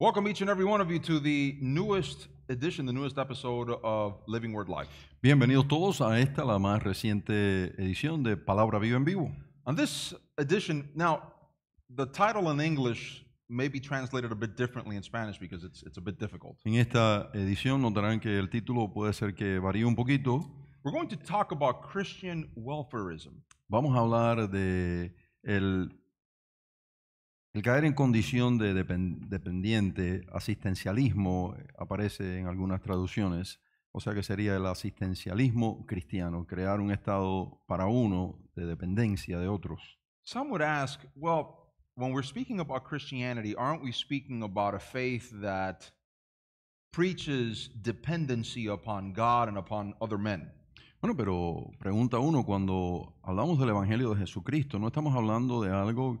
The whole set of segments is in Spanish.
Welcome each and every one of you to the newest edition, the newest episode of Living Word Life. Bienvenidos todos a esta la más reciente edición de Palabra Viva en Vivo. On this edition, now the title in English may be translated a bit differently in Spanish because it's it's a bit difficult. En esta edición notarán que el título puede ser que varíe un poquito. We're going to talk about Christian welfareism. Vamos a hablar de el el caer en condición de dependiente, asistencialismo, eh, aparece en algunas traducciones, o sea que sería el asistencialismo cristiano, crear un estado para uno de dependencia de otros. Some would ask, well, when we're speaking about Christianity, aren't we speaking about a faith that preaches dependency upon God and upon other men? Bueno, pero pregunta uno, cuando hablamos del Evangelio de Jesucristo, ¿no estamos hablando de algo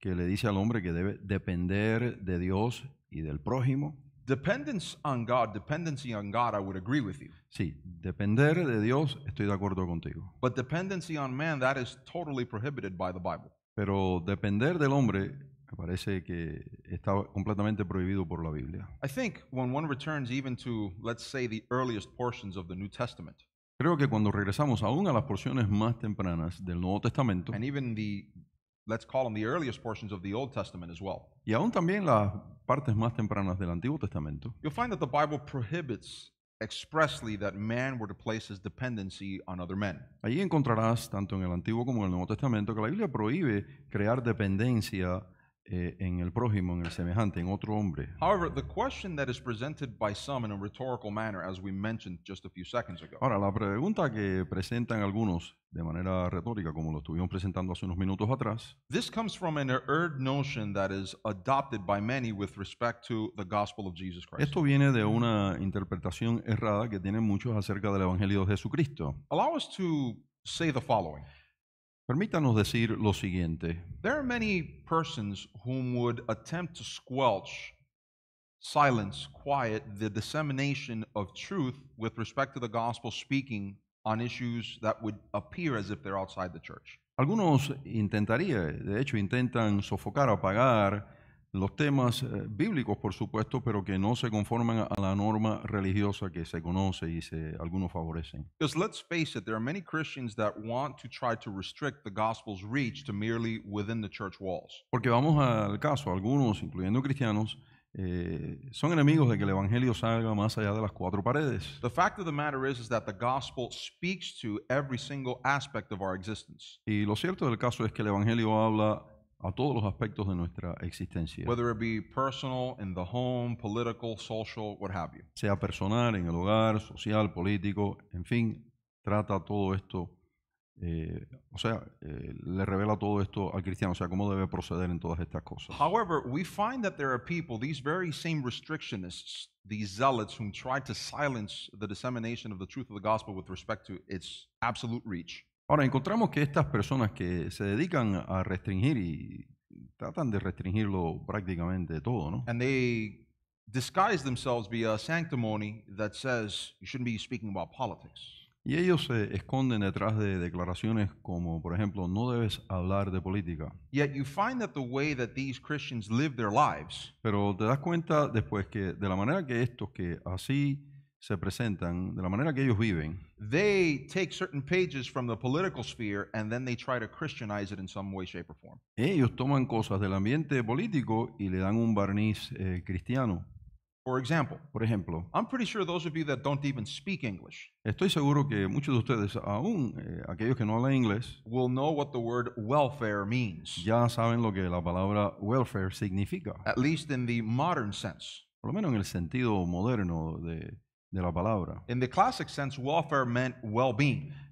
que le dice al hombre que debe depender de Dios y del prójimo. Sí, depender de Dios, estoy de acuerdo contigo. Pero depender del hombre parece que está completamente prohibido por la Biblia. Creo que cuando regresamos aún a las porciones más tempranas del Nuevo Testamento let's call them the earliest portions of the Old Testament as well. Y aún también las partes más tempranas del Antiguo Testamento. You'll find that the Bible prohibits expressly that man were to place his dependency on other men. Allí encontrarás tanto en el Antiguo como en el Nuevo Testamento que la Biblia prohíbe crear dependencia eh, en el prójimo, en el semejante, en otro hombre. However, the question that is presented by some in a rhetorical manner, as we mentioned just a few seconds ago, Ahora, la pregunta que presentan algunos de manera retórica, como lo estuvimos presentando hace unos minutos atrás, this comes from an erred notion that is adopted by many with respect to the gospel of Jesus Christ. esto viene de una interpretación errada que tienen muchos acerca del Evangelio de Jesucristo. Allow us to say the following. Permítanos decir lo siguiente. There are many persons whom would attempt to squelch, silence, quiet the dissemination of truth with respect to the gospel speaking on issues that would appear as if they're outside the church. Algunos intentaría, de hecho intentan sofocar o apagar los temas eh, bíblicos, por supuesto, pero que no se conforman a la norma religiosa que se conoce y se algunos favorecen. Porque vamos al caso, algunos, incluyendo cristianos, eh, son enemigos de que el evangelio salga más allá de las cuatro paredes. Y lo cierto del caso es que el evangelio habla a todos los aspectos de nuestra existencia. Whether it be personal, in the home, political, social, what have you. Sea personal, en el hogar, social, político, en fin, trata todo esto, eh, o sea, eh, le revela todo esto al cristiano, o sea, cómo debe proceder en todas estas cosas. However, we find that there are people, these very same restrictionists, these zealots, who try to silence the dissemination of the truth of the gospel with respect to its absolute reach. Ahora, encontramos que estas personas que se dedican a restringir y tratan de restringirlo prácticamente todo, ¿no? Y ellos se esconden detrás de declaraciones como, por ejemplo, no debes hablar de política. Pero te das cuenta después que de la manera que estos que así se presentan, de la manera que ellos viven, ellos toman cosas del ambiente político y le dan un barniz eh, cristiano. For example, por ejemplo, estoy seguro que muchos de ustedes, aún eh, aquellos que no hablan inglés, welfare means. Ya saben lo que la palabra welfare significa. At Por lo menos en el sentido moderno de de la palabra. the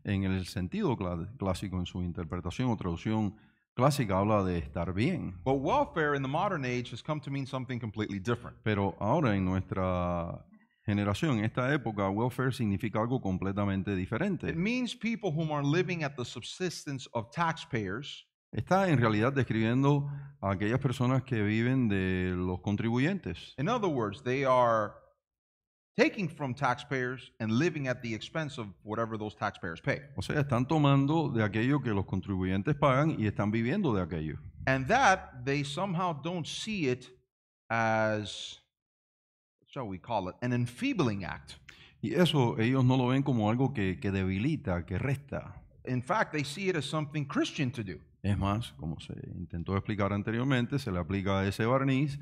En el sentido clásico, en su interpretación o traducción clásica, habla de estar bien. Pero ahora en nuestra generación, en esta época, welfare significa algo completamente diferente. Está en realidad describiendo a aquellas personas que viven de los contribuyentes. En other words, they are taking from taxpayers and living at the expense of whatever those taxpayers pay. O sea, están tomando de aquello que los contribuyentes pagan y están viviendo de aquello. And that they somehow don't see it as shall we call it an enfeebling act. Y eso ellos no lo ven como algo que, que debilita, que resta. In fact, they see it as something Christian to do. Es más, como se intentó explicar anteriormente, se le aplica ese barniz,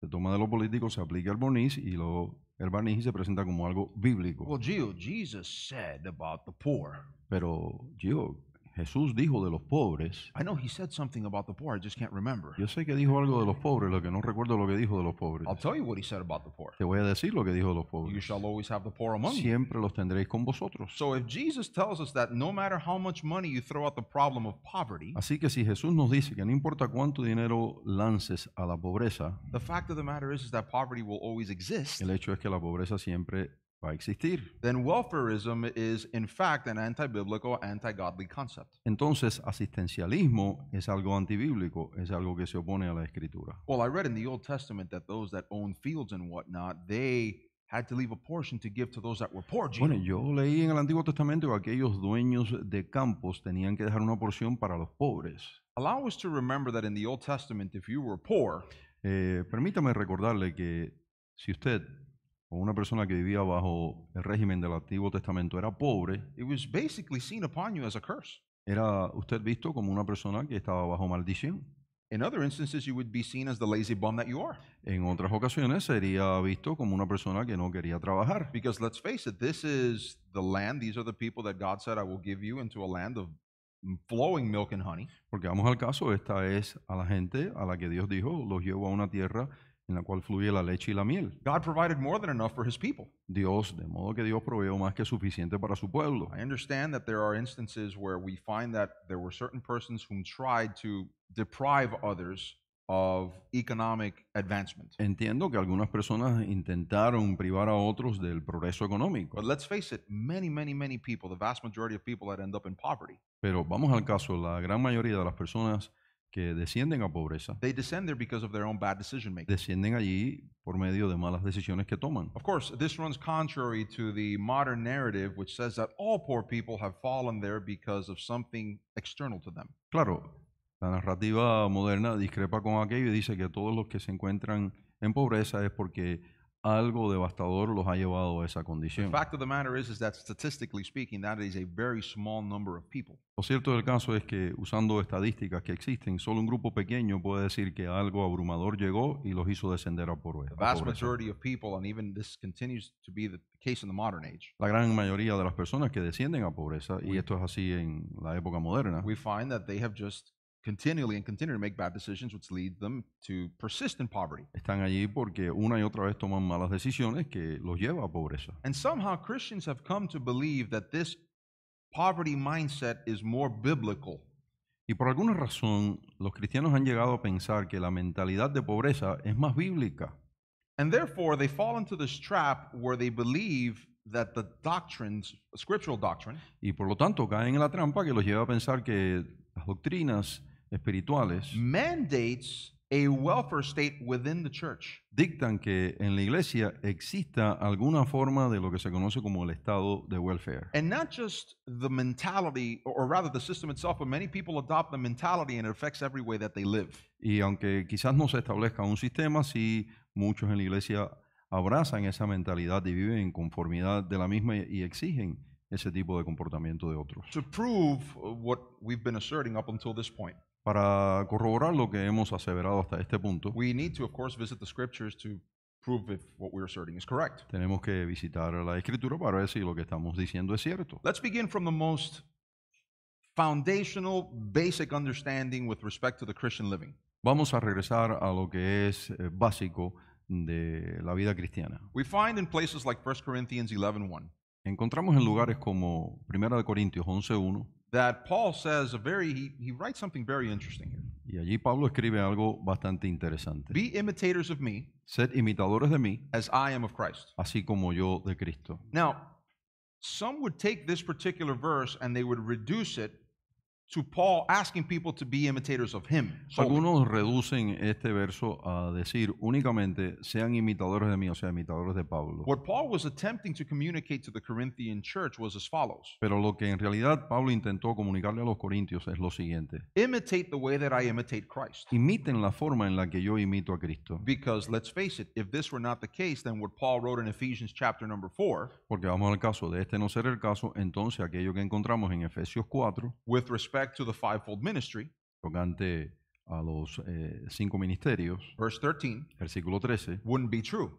se toma de los políticos, se aplica el barniz y lo el barniz se presenta como algo bíblico. Well, Gio, Jesus said about the poor. Pero Gio, Jesús dijo de los pobres. Yo sé que dijo algo de los pobres, lo que no recuerdo lo que dijo de los pobres. Te voy a decir lo que dijo de los pobres. Siempre los tendréis con vosotros. así que si Jesús nos dice que no importa cuánto dinero lances a la pobreza, El hecho es que la pobreza siempre va a existir. Then welfareism is in fact an anti-biblical, anti-godly concept. Entonces, asistencialismo es algo antibíblico, es algo que se opone a la escritura. Well, I read in the Old Testament that those that own fields and whatnot, they had to leave a portion to give to those that were poor. Gino. Bueno, yo leí en el Antiguo Testamento que aquellos dueños de campos tenían que dejar una porción para los pobres. Allow us to remember that in the Old Testament, if you were poor, eh, permítame recordarle que si usted o una persona que vivía bajo el régimen del Antiguo Testamento era pobre, you curse. Era usted visto como una persona que estaba bajo maldición. En otras ocasiones sería visto como una persona que no quería trabajar. Porque vamos al caso, esta es a la gente a la que Dios dijo, los llevo a una tierra en la cual fluye la leche y la miel. God provided more than enough for his people. Dios, de modo que Dios proveyó más que suficiente para su pueblo. I understand that there are instances where we find that there were certain persons who tried to deprive others of economic advancement. Entiendo que algunas personas intentaron privar a otros del progreso económico. But let's face it, many, many, many people, the vast majority of people that end up in poverty. Pero vamos al caso, la gran mayoría de las personas que descienden a pobreza. They descend there because of their own bad decision making. Descienden allí por medio de malas decisiones que toman. Of course, this runs contrary to the modern narrative which says that all poor people have fallen there because of something external to them. Claro, la narrativa moderna discrepa con aquello y dice que todos los que se encuentran en pobreza es porque algo devastador los ha llevado a esa condición. Lo cierto del caso es que usando estadísticas que existen, solo un grupo pequeño puede decir que algo abrumador llegó y los hizo descender a pobreza. La gran mayoría de las personas que descienden a pobreza, y esto es así en la época moderna, we find that they have just continually and continue to make bad decisions which lead them to persist in poverty. Están allí porque una y otra vez toman malas decisiones que los lleva a pobreza. And somehow Christians have come to believe that this poverty mindset is more biblical. Y por alguna razón los cristianos han llegado a pensar que la mentalidad de pobreza es más bíblica. And therefore they fall into this trap where they believe that the doctrines, scriptural doctrine, y por lo tanto caen en la trampa que los lleva a pensar que las doctrinas espirituales mandates a welfare state within the church. dictan que en la iglesia exista alguna forma de lo que se conoce como el estado de welfare. And not just the mentality, or rather the system itself, but many people adopt the mentality and it affects every way that they live. Y aunque quizás no se establezca un sistema, sí muchos en la iglesia abrazan esa mentalidad y viven en conformidad de la misma y exigen ese tipo de comportamiento de otros. To prove what we've been asserting up until this point para corroborar lo que hemos aseverado hasta este punto, we need to, of course, visit the scriptures to prove if what we're asserting is correct. tenemos que visitar la escritura para ver si lo que estamos diciendo es cierto. Let's begin from the most foundational, basic understanding with respect to the Christian living. Vamos a regresar a lo que es eh, básico de la vida cristiana. We find in places like 1 Corinthians 11:1, Encontramos en lugares como 1 Corintios 11.1 that Paul says a very, he, he writes something very interesting here. Y allí Pablo escribe algo bastante interesante. Be imitators of me, Sed imitadores de mí, as I am of Christ. así como yo de Cristo. Now, some would take this particular verse and they would reduce it to Paul asking people to be imitators of him. Algunos reducen este verso a decir únicamente sean imitadores de mí, o sea, imitadores de Pablo. What Paul was attempting to communicate to the Corinthian church was as follows. Pero lo que en realidad Pablo intentó comunicarle a los corintios es lo siguiente. Imitate the way that I imitate Christ. Imiten la forma en la que yo imito a Cristo. Because let's face it, if this were not the case, then what Paul wrote in Ephesians chapter number 4. Porque vamos al caso de este no ser el caso, entonces aquello que encontramos en Efesios 4 with respect respect to the fivefold ministry. Rogante a los eh, cinco ministerios. Verse 13. Versículo 13. Wouldn't be true.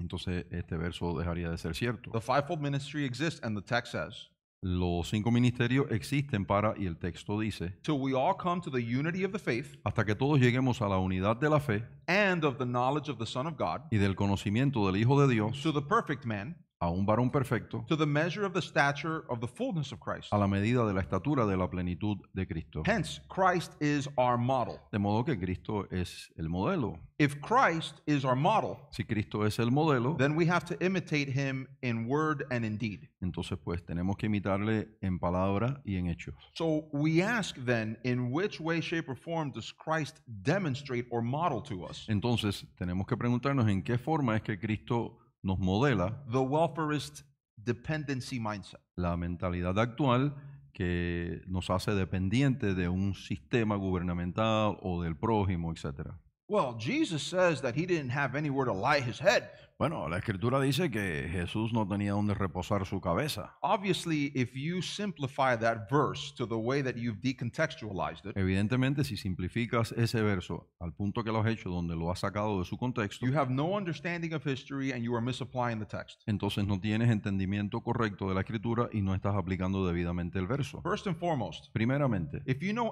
Entonces este verso dejaría de ser cierto. The fivefold ministry exists and the text says. Los cinco ministerios existen para y el texto dice Till we all come to the unity of the faith hasta que todos lleguemos a la unidad de la fe and of the knowledge of the Son of God y del conocimiento del Hijo de Dios to the perfect man a un varón perfecto to the measure of the stature of the fullness of Christ. a la medida de la estatura de la plenitud de Cristo. Hence, Christ is our model. De modo que Cristo es el modelo. If Christ is our model, si Cristo es el modelo, then we have to imitate him in word and in deed. Entonces pues tenemos que imitarle en palabra y en hechos. So we ask then in which way shape or form does Christ demonstrate or model to us? Entonces tenemos que preguntarnos en qué forma es que Cristo nos modela the welfareist dependency mindset. la mentalidad actual que nos hace dependiente de un sistema gubernamental o del prójimo, etc. Well, Jesus says that he didn't have anywhere to lie his head bueno, la escritura dice que Jesús no tenía donde reposar su cabeza. Obviously, Evidentemente, si simplificas ese verso al punto que lo has hecho, donde lo has sacado de su contexto, entonces no tienes entendimiento correcto de la escritura y no estás aplicando debidamente el verso. First foremost, Primeramente,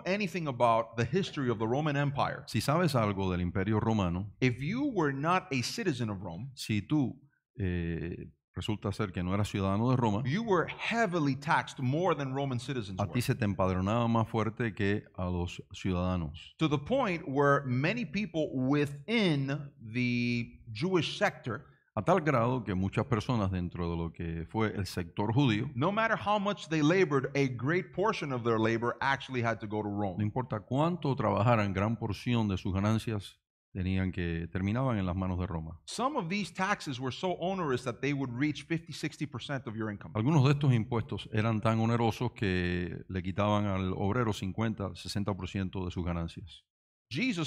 anything Empire, si sabes algo del Imperio Romano, if you were not a citizen si tú eh, resulta ser que no eras ciudadano de Roma, a ti se te empadronaba más fuerte que a los ciudadanos. point many people sector a tal grado que muchas personas dentro de lo que fue el sector judío, no No importa cuánto trabajaran, gran porción de sus ganancias tenían que terminaban en las manos de Roma. Algunos de estos impuestos eran tan onerosos que le quitaban al obrero 50, 60% de sus ganancias. Jesús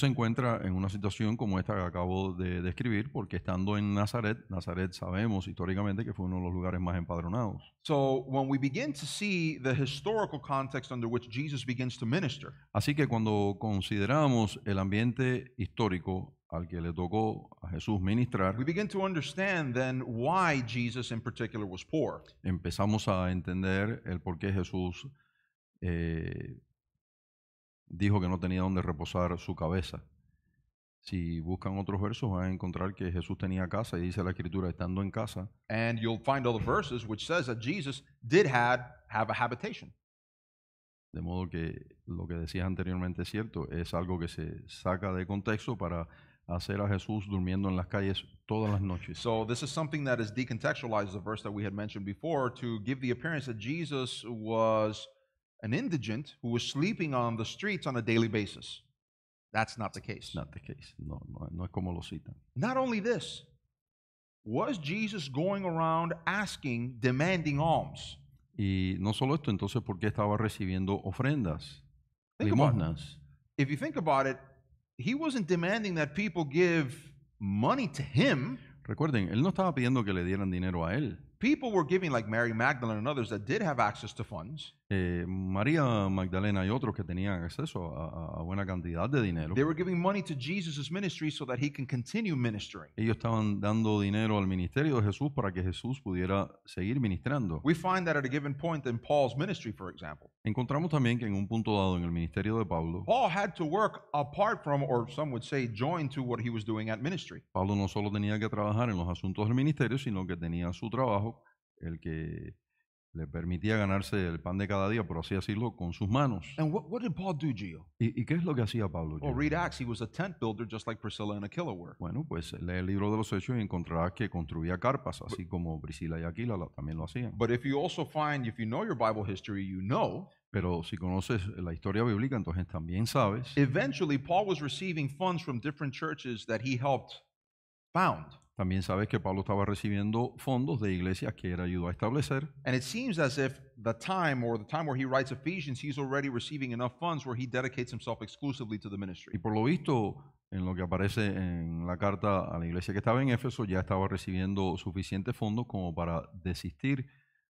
se encuentra en una situación como esta que acabo de describir porque estando en Nazaret, Nazaret sabemos históricamente que fue uno de los lugares más empadronados. Así que cuando consideramos el ambiente histórico al que le tocó a Jesús ministrar. We begin to understand then why Jesus in particular was poor. Empezamos a entender el por qué Jesús eh, dijo que no tenía donde reposar su cabeza. Si buscan otros versos van a encontrar que Jesús tenía casa y dice la escritura estando en casa. And you'll find other verses which says that Jesus did had, have a habitation. De modo que lo que decías anteriormente es cierto, es algo que se saca de contexto para hacer a Jesús durmiendo en las calles todas las noches. So this is something that is decontextualized, the verse that we had mentioned before, to give the appearance that Jesus was an indigent who was sleeping on the streets on a daily basis. That's not the case. Not the case. No, no, no es como lo citan. Not only this, was Jesus going around asking, demanding alms? Y no solo esto, entonces, ¿por qué estaba recibiendo ofrendas, Think limosnas? If you think about it, he wasn't demanding that people give money to him. Recuerden, él no estaba pidiendo que le dieran dinero a él. People were giving, like Mary Magdalene and others that did have access to funds. Eh, María Magdalena y otros que tenían acceso a, buena cantidad de dinero. They were giving money to ministry so that he can continue ministering. Ellos estaban dando dinero al ministerio de Jesús para que Jesús pudiera seguir ministrando. We find that at a given point in Paul's ministry, for example. Encontramos también que en un punto dado en el ministerio de Pablo, Paul had to work apart from, or some would say, to what he was doing at ministry. Pablo no solo tenía que trabajar en los asuntos del ministerio, sino que tenía su trabajo, el que le permitía ganarse el pan de cada día, por así decirlo, con sus manos. ¿Y, y qué es lo que hacía Pablo? Bueno, pues lee el libro de los Hechos y encontrarás que construía carpas, así como Priscila y Aquila también lo hacían. Pero si conoces la historia bíblica, entonces también sabes eventually Paul was receiving funds from different churches that he helped found. También sabes que Pablo estaba recibiendo fondos de iglesias que él ayudó a establecer. And it seems as if the time or the time where he writes he's already receiving enough funds where he dedicates himself exclusively to the ministry. Y por lo visto, en lo que aparece en la carta a la iglesia que estaba en Éfeso, ya estaba recibiendo suficientes fondos como para desistir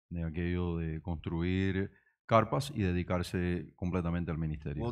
de aquello de construir carpas y dedicarse completamente al ministerio.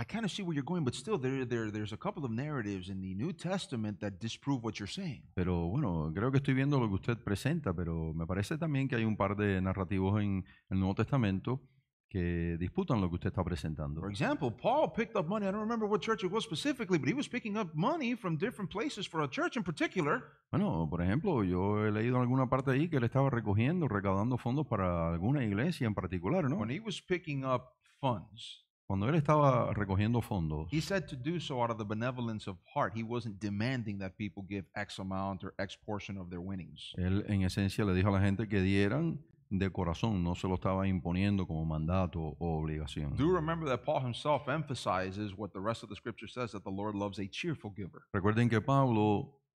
I kind of see where you're going, but still, there, there, there's a couple of narratives in the New Testament that disprove what you're saying. Pero bueno, creo que estoy viendo lo que usted presenta, pero me parece también que hay un par de narrativos en el Nuevo Testamento que disputan lo que usted está presentando. For example, Paul picked up money. I don't remember what church it was specifically, but he was picking up money from different places for a church in particular. Bueno, por ejemplo, yo he leído en alguna parte ahí que él estaba recogiendo, recaudando fondos para alguna iglesia en particular, ¿no? When he was picking up funds. Cuando él estaba recogiendo fondos, he said to do so out of the benevolence of heart. He wasn't demanding that people give X amount or X portion of their winnings. él en esencia le dijo a la gente que dieran de corazón, no se lo estaba imponiendo como mandato o obligación. Do remember that Paul himself emphasizes what the rest of the scripture says that the Lord loves a cheerful giver. Recuerden que Pablo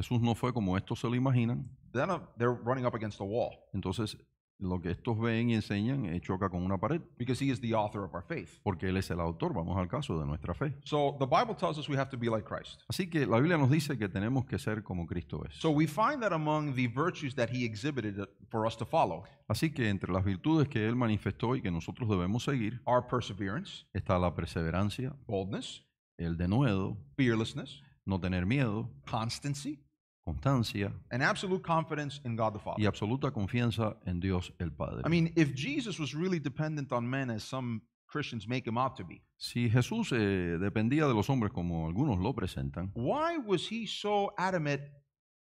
Jesús no fue como estos se lo imaginan. Entonces, lo que estos ven y enseñan eh, choca con una pared, because he is the porque Él es el autor, vamos al caso, de nuestra fe. Así que la Biblia nos dice que tenemos que ser como Cristo es. Así que entre las virtudes que Él manifestó y que nosotros debemos seguir está la perseverancia, boldness, el denuedo, fearlessness, no tener miedo, constancy, constancia and absolute confidence in God the Father. y absoluta confianza en Dios el Padre. I mean, if Jesus was really dependent on men as some Christians make him out to be, Si Jesús eh, dependía de los hombres como algunos lo presentan, why was he so adamant,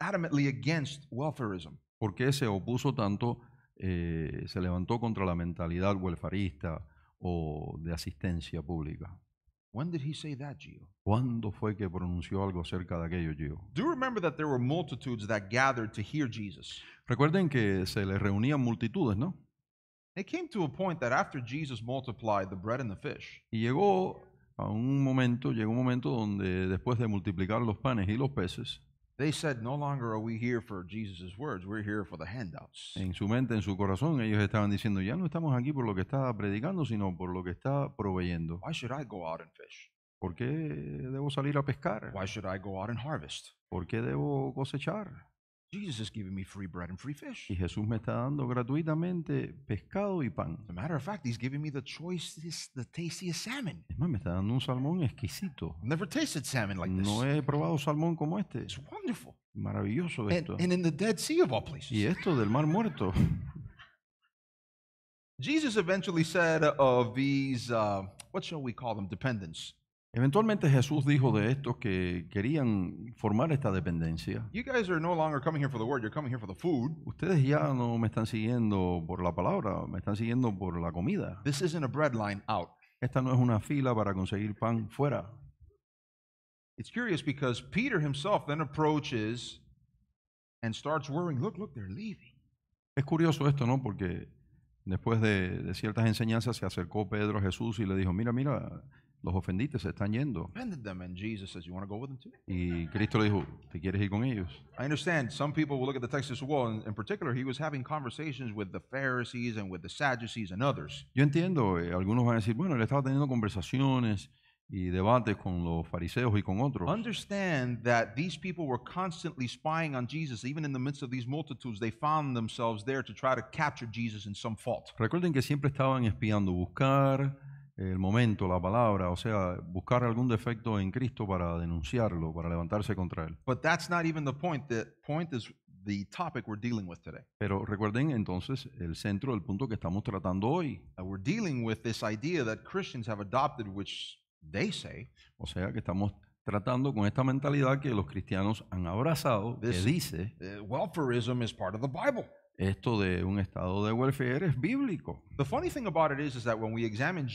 adamantly against welfareism? ¿por qué se opuso tanto, eh, se levantó contra la mentalidad welfarista o de asistencia pública? When did he say that, Gio? ¿Cuándo fue que pronunció algo acerca de aquello, Gio? Do you remember that there were multitudes that gathered to hear Jesus? Recuerden que se le reunían multitudes, ¿no? It came to a point that after Jesus multiplied the bread and the fish, Y llegó a un momento, llegó un momento donde después de multiplicar los panes y los peces, en su mente, en su corazón, ellos estaban diciendo, ya no estamos aquí por lo que está predicando, sino por lo que está proveyendo. Why should I go out and fish? ¿Por qué debo salir a pescar? Why should I go out and harvest? ¿Por qué debo cosechar? Jesus is giving me free bread and free fish. Y Jesús me está dando gratuitamente pescado y pan. As a matter of fact, he's giving me the choicest, the tastiest salmon. Es más, me está dando un salmón exquisito. I've never tasted salmon like this. No he probado salmón como este. It's wonderful. Maravilloso esto. And, and in the Dead Sea of all places. Y esto del Mar Muerto. Jesus eventually said of these, uh, what shall we call them, dependents? Eventualmente Jesús dijo de estos que querían formar esta dependencia. Ustedes ya no me están siguiendo por la palabra, me están siguiendo por la comida. Esta no es una fila para conseguir pan fuera. Es curioso esto, ¿no? Porque después de, de ciertas enseñanzas se acercó Pedro a Jesús y le dijo, mira, mira, los ofendiste, se están yendo. Offended them, and Jesus says, "You want to go with them too?" Y Cristo le dijo, ¿te quieres ir con ellos? I understand. Some people will look at the text as well. In, particular, he was having conversations with the Pharisees and with the Sadducees and others. Yo entiendo. Eh, algunos van a decir, bueno, él estaba teniendo conversaciones y debates con los fariseos y con otros. Understand that these people were constantly spying on Jesus, even in the midst of these multitudes. They found themselves there to try to capture Jesus in some fault. Recuerden que siempre estaban espiando, buscar, el momento, la palabra, o sea, buscar algún defecto en Cristo para denunciarlo, para levantarse contra él. Pero recuerden entonces el centro del punto que estamos tratando hoy. idea O sea, que estamos tratando con esta mentalidad que los cristianos han abrazado, que dice eh, welfareism is part of the Bible esto de un estado de welfare es bíblico. The funny thing about it is, is that when we examine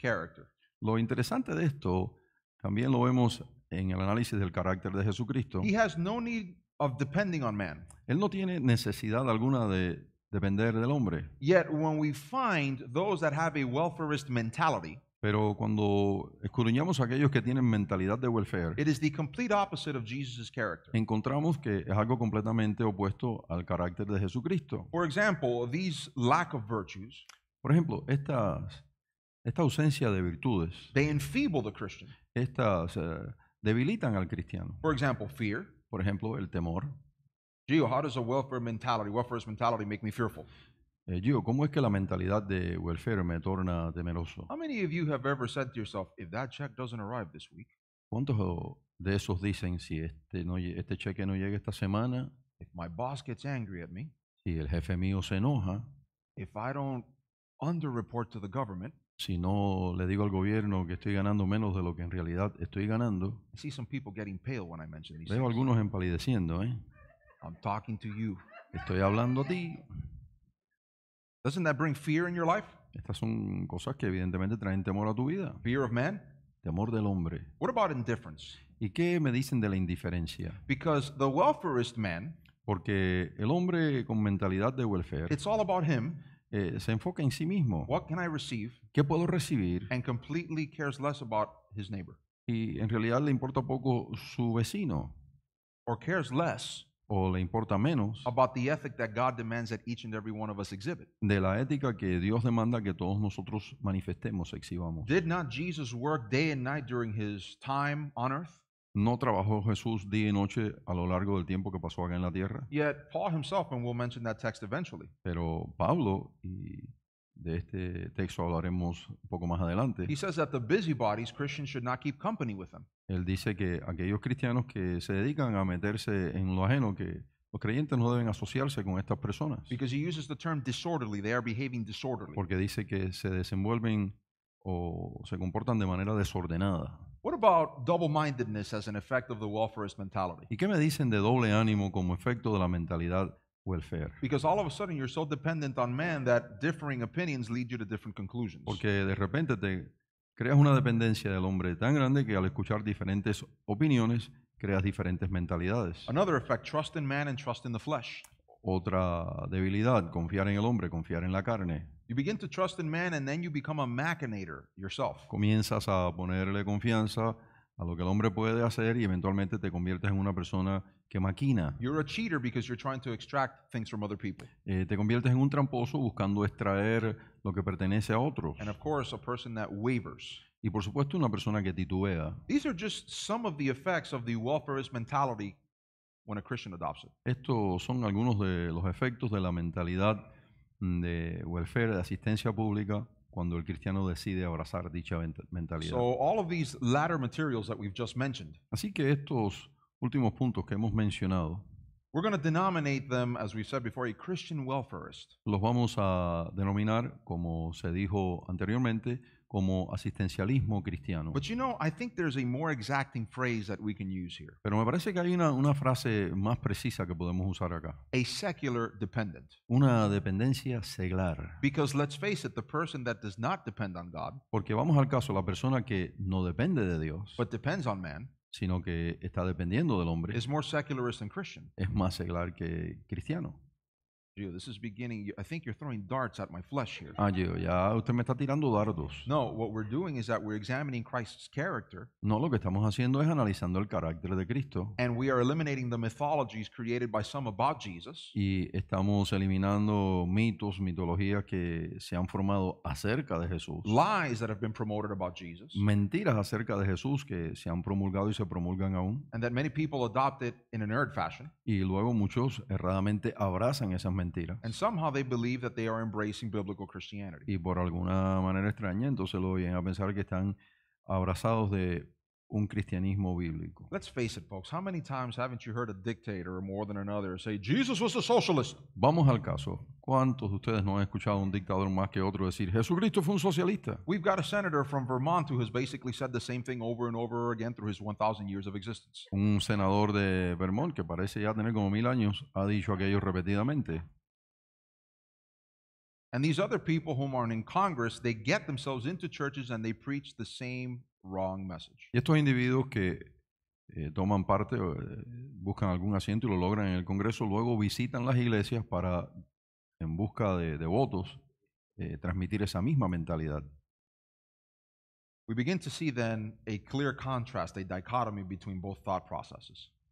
character, lo interesante de esto también lo vemos en el análisis del carácter de Jesucristo. he has no need of depending on man. Él no tiene necesidad alguna de depender del hombre. Yet when we find those that have a welfareist mentality, pero cuando escudriñamos a aquellos que tienen mentalidad de welfare, encontramos que es algo completamente opuesto al carácter de Jesucristo. For example, lack of Por ejemplo, estas, esta ausencia de virtudes, enfeeble estas eh, debilitan al cristiano. For example, fear. Por ejemplo, el temor. Gio, how does a welfare mentality, welfare mentality, make me fearful? Eh, ¿cómo es que la mentalidad de welfare me torna temeroso? ¿Cuántos de esos dicen si este, este cheque no llega esta semana, si el jefe mío se enoja, si no le digo al gobierno que estoy ganando menos de lo que en realidad estoy ganando, veo algunos empalideciendo, ¿eh? Estoy hablando a ti, Doesn't that bring fear in your life? Estas son cosas que evidentemente traen temor a tu vida. Fear of man? Temor del hombre. What about indifference? ¿Y qué me dicen de la indiferencia? Because the welfareist man, porque el hombre con mentalidad de welfare, it's all about him. Eh, se enfoca en sí mismo. What can I receive? ¿Qué puedo recibir? And completely cares less about his neighbor. Y en realidad le importa poco su vecino. Or cares less o le importa menos about the ethic that God demands that each and every one of us exhibit. de la ética que Dios demanda que todos nosotros manifestemos, exhibamos. Did not Jesus work day and night during his time on earth? No trabajó Jesús día y noche a lo largo del tiempo que pasó acá en la tierra. Yet Paul himself, and we'll mention that text eventually, Pero Pablo y de este texto hablaremos un poco más adelante. Él dice que aquellos cristianos que se dedican a meterse en lo ajeno, que los creyentes no deben asociarse con estas personas. Porque dice que se desenvuelven o se comportan de manera desordenada. ¿Y qué me dicen de doble ánimo como efecto de la mentalidad porque de repente te creas una dependencia del hombre tan grande que al escuchar diferentes opiniones creas diferentes mentalidades. Another effect, trust in man and trust in the flesh. Otra debilidad, confiar en el hombre, confiar en la carne. You begin to trust in man and then you become a machinator yourself. Comienzas a ponerle confianza a lo que el hombre puede hacer y eventualmente te conviertes en una persona que maquina. te conviertes en un tramposo buscando extraer lo que pertenece a otros. Y por supuesto, una persona que titubea. Estos son algunos de los efectos de la mentalidad de welfare, de asistencia pública, cuando el cristiano decide abrazar dicha mentalidad. Así que estos últimos puntos que hemos mencionado los vamos a denominar, como se dijo anteriormente, como asistencialismo cristiano. Pero me parece que hay una, frase más precisa que podemos usar acá. secular Una dependencia seglar. Porque vamos al caso, la persona que no depende de Dios, but depends on man, sino que está dependiendo del hombre. Es más secular que cristiano. Gio, this is beginning. I think you're throwing darts at my flesh here. Ah, Gio, ya usted me está tirando dardos. No, what we're doing is that we're examining Christ's character. No, lo que estamos haciendo es analizando el carácter de Cristo. And we are eliminating the mythologies created by some about Jesus. Y estamos eliminando mitos, mitologías que se han formado acerca de Jesús. Lies that have been promoted about Jesus. Mentiras acerca de Jesús que se han promulgado y se promulgan aún. And that many people adopt it in an errant fashion. Y luego muchos erradamente abrazan esas mentiras mentira. And somehow they believe that they are embracing biblical Christianity. Y por alguna manera extraña, entonces lo vienen a pensar que están abrazados de un cristianismo bíblico. Let's face it, folks. How many times haven't you heard a dictator more than another say Jesus was a socialist? Vamos al caso. ¿Cuántos de ustedes no han escuchado un dictador más que otro decir Jesucristo fue un socialista? We've got a senator from Vermont who has basically said the same thing over and over again through his 1000 years of existence. Un senador de Vermont que parece ya tener como mil años ha dicho aquello repetidamente. Y estos individuos que eh, toman parte, eh, buscan algún asiento y lo logran en el Congreso, luego visitan las iglesias para, en busca de, votos, eh, transmitir esa misma mentalidad.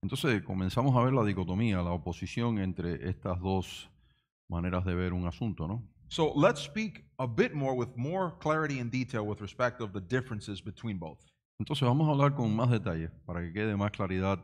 Entonces comenzamos a ver la dicotomía, la oposición entre estas dos maneras de ver un asunto, ¿no? So let's speak a bit more with more clarity and detail with respect of the differences between both. Entonces vamos a hablar con más detalle para que quede más claridad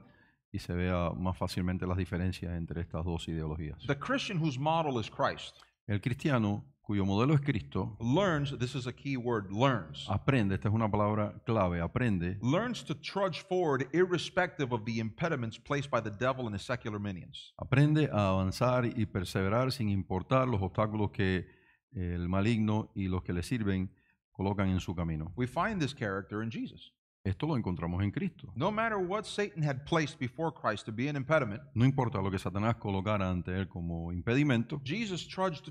y se vea más fácilmente las diferencias entre estas dos ideologías. The Christian whose model is Christ El cristiano cuyo modelo es Cristo, learns, this is a key word, learns. Aprende, esta es una palabra clave, aprende. Learns to trudge forward irrespective of the impediments placed by the devil and his secular minions. Aprende a avanzar y perseverar sin importar los obstáculos que eh, el maligno y los que le sirven colocan en su camino. We find this character in Jesus. Esto lo encontramos en Cristo. No importa lo que Satanás colocara ante él como impedimento,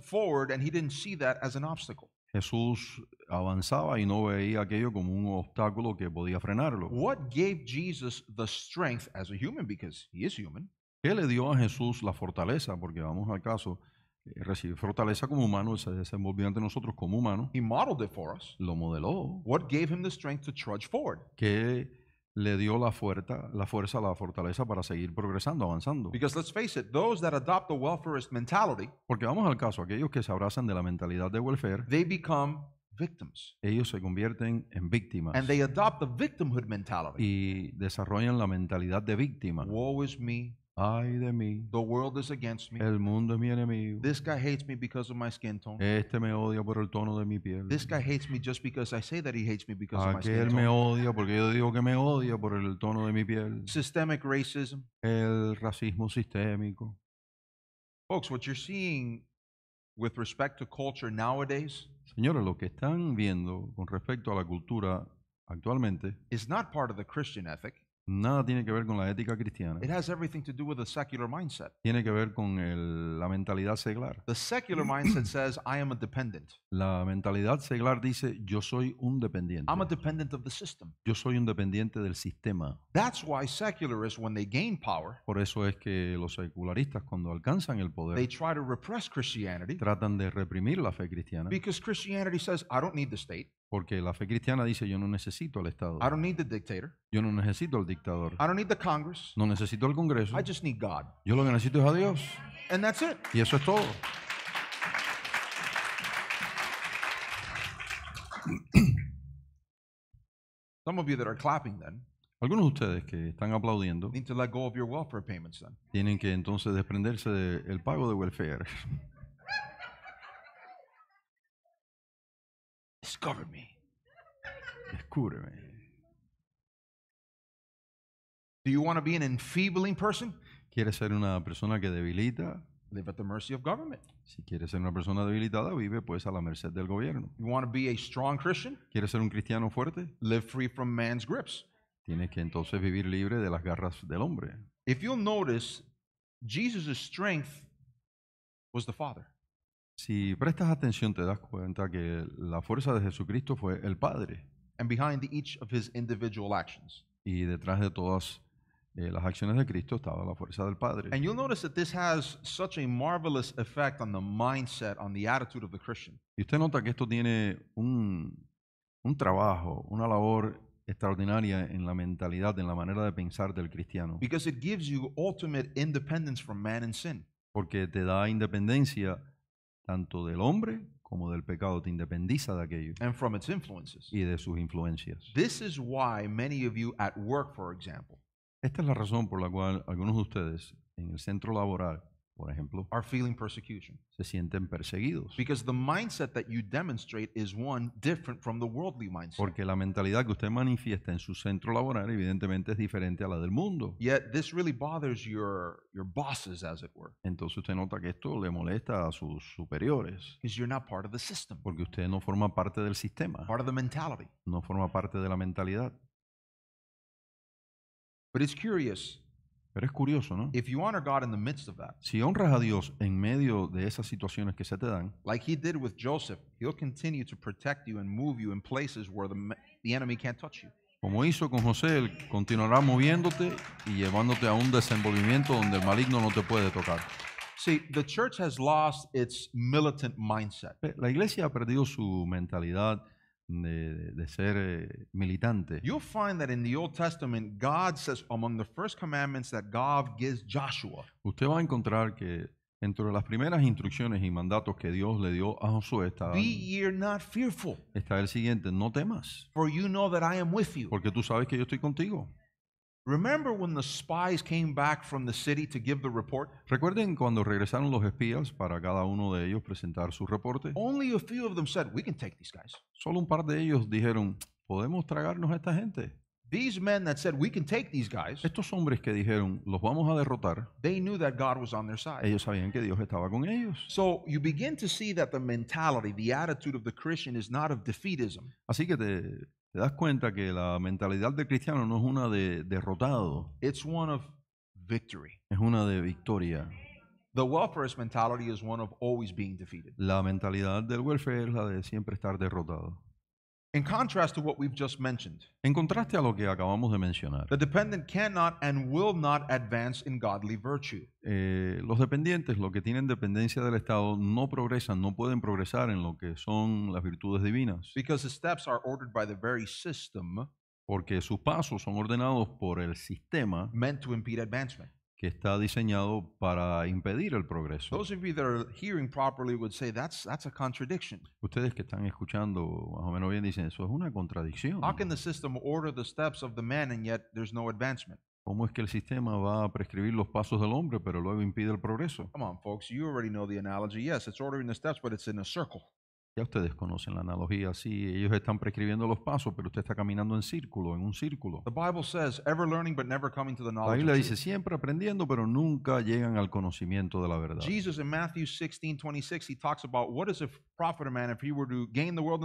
forward and he didn't see that as an obstacle. Jesús avanzaba y no veía aquello como un obstáculo que podía frenarlo. What gave Jesus the strength as a human because he is human? ¿Qué le dio a Jesús la fortaleza? Porque vamos al caso, eh, recibir fortaleza como humano, se desenvolvió ante nosotros como humano. He modeled it for us. Lo modeló. What gave him the strength to trudge forward? Que le dio la fuerza, la fuerza, la fortaleza para seguir progresando, avanzando. Because let's face it, those that adopt the welfareist mentality, porque vamos al caso, aquellos que se abrazan de la mentalidad de welfare, they become victims. Ellos se convierten en víctimas. And they adopt the victimhood mentality. Y desarrollan la mentalidad de víctima. Woe is me, Ay de mí. The world is against me. El mundo es mi enemigo. This guy hates me because of my skin tone. Este me odia por el tono de mi piel. This guy hates me just because I say that he hates me because of my skin tone. Aquel me odia porque yo digo que me odia por el tono de mi piel. Systemic racism. El racismo sistémico. Folks, what you're seeing with respect to culture nowadays Señores, lo que están viendo con respecto a la cultura actualmente is not part of the Christian ethic. Nada tiene que ver con la ética cristiana. It has everything to do with the secular mindset. Tiene que ver con el, la mentalidad secular. The secular mindset says I am a dependent. La mentalidad secular dice yo soy un dependiente. I'm a dependent of the system. Yo soy un dependiente del sistema. That's why secularists when they gain power, por eso es que los secularistas cuando alcanzan el poder, they try to repress Christianity. Tratan de reprimir la fe cristiana. Because Christianity says I don't need the state. Porque la fe cristiana dice, yo no necesito al Estado. I don't need the dictator. Yo no necesito al dictador. I don't need the Congress. No necesito al Congreso. I just need God. Yo lo que necesito es a Dios. And that's it. Y eso es todo. Algunos de ustedes que están aplaudiendo tienen que entonces desprenderse del pago de welfare. Discover me. Descúbreme. Do you want to be an enfeebling person? ¿Quieres ser una persona que debilita? Live at the mercy of government. Si quieres ser una persona debilitada, vive pues a la merced del gobierno. You want to be a strong Christian? ¿Quieres ser un cristiano fuerte? Live free from man's grips. Tienes que entonces vivir libre de las garras del hombre. If you'll notice, Jesus' strength was the Father. Si prestas atención te das cuenta que la fuerza de Jesucristo fue el Padre y detrás de todas eh, las acciones de Cristo estaba la fuerza del Padre. Y usted nota que esto tiene un, trabajo, una labor extraordinaria en la mentalidad, en la manera de pensar del cristiano. Because it gives you ultimate independence from man and sin. Porque te da independencia tanto del hombre como del pecado, te independiza de aquello y de sus influencias. Esta es la razón por la cual algunos de ustedes en el centro laboral por ejemplo, se sienten perseguidos. Porque la mentalidad que usted manifiesta en su centro laboral evidentemente es diferente a la del mundo. Yet this really bothers your your bosses as it were. Entonces usted nota que esto le molesta a sus superiores. Porque usted no forma parte del sistema. Part of the mentality. No forma parte de la mentalidad. But it's curious pero es curioso, ¿no? si honras a Dios en medio de esas situaciones que se te dan, Como hizo con José, él continuará moviéndote y llevándote a un desenvolvimiento donde el maligno no te puede tocar. the church has lost its militant mindset. La iglesia ha perdido su mentalidad de, ser militante. Usted va a encontrar que entre las primeras instrucciones y mandatos que Dios le dio a Josué está, está el siguiente, no temas, porque tú sabes que yo estoy contigo. Remember when the spies came back from the city to give the report? Recuerden cuando regresaron los espías para cada uno de ellos presentar su reporte. Only a few of them said, "We can take these guys." Solo un par de ellos dijeron, "Podemos tragarnos a esta gente." These men that said, "We can take these guys." Estos hombres que dijeron, "Los vamos a derrotar." They knew that God was on their side. Ellos sabían que Dios estaba con ellos. So you begin to see that the mentality, the attitude of the Christian is not of defeatism. Así que te te das cuenta que la mentalidad de cristiano no es una de derrotado, It's one of victory. es una de victoria. The mentality is one of always being defeated. La mentalidad del welfare es la de siempre estar derrotado en contraste a lo que acabamos de mencionar, the dependent cannot and will not advance in godly virtue. Eh, los dependientes, los que tienen dependencia del Estado, no progresan, no pueden progresar en lo que son las virtudes divinas, porque sus pasos son ordenados por el sistema meant to impede advancement que está diseñado para impedir el progreso. Ustedes que están escuchando más o menos bien dicen eso es una contradicción. ¿Cómo es que el sistema va a prescribir los pasos del hombre pero luego impide el progreso? Come on, folks, you already know the analogy. Yes, it's ordering the steps, but it's in a circle. Ya ustedes conocen la analogía, sí, ellos están prescribiendo los pasos, pero usted está caminando en círculo, en un círculo. La Biblia dice siempre aprendiendo, pero nunca llegan al conocimiento de la verdad. Jesus in Matthew he talks about what man if he were to gain the world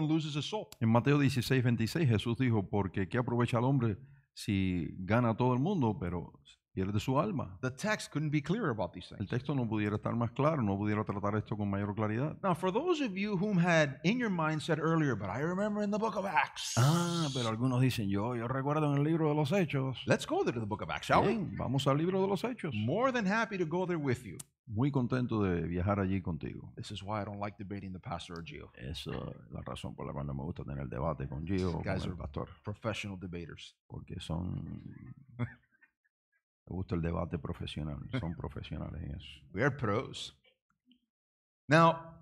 En Mateo 16, 26 Jesús dijo, porque ¿qué aprovecha al hombre si gana todo el mundo, pero y el de su alma. The text couldn't be clearer about these things. El texto no pudiera estar más claro, no pudiera tratar esto con mayor claridad. Now, for those of you whom had in your mind said earlier, but I remember in the book of Acts. Ah, pero algunos dicen yo, yo recuerdo en el libro de los hechos. Let's go there to the book of Acts, shall Bien, we? Vamos al libro de los hechos. More than happy to go there with you. Muy contento de viajar allí contigo. This is why I don't like debating the pastor or Gio. Es uh, la razón por la cual no me gusta tener el debate con Gio o con el pastor. Professional debaters. Porque son me gusta el debate profesional. Son profesionales We are pros. Now,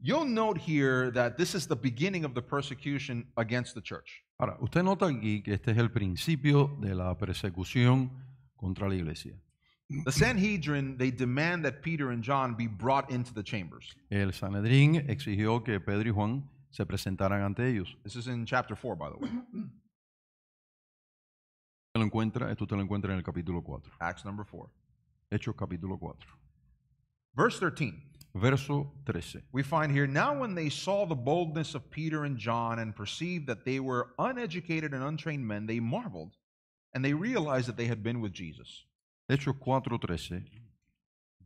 you'll note here that this is the beginning of the persecution against the church. Ahora, usted nota aquí que este es el principio de la persecución contra la iglesia. The Sanhedrin, they demand that Peter and John be brought into the chambers. El Sanhedrin exigió que Pedro y Juan se presentaran ante ellos. This is in chapter 4, by the way. lo encuentra, esto te lo encuentra en el capítulo 4. Acts number 4. Hechos capítulo 4. Verse 13. Verso 13. We find here, now when they saw the boldness of Peter and John and perceived that they were uneducated and untrained men, they marveled and they realized that they had been with Jesus. Hechos 4:13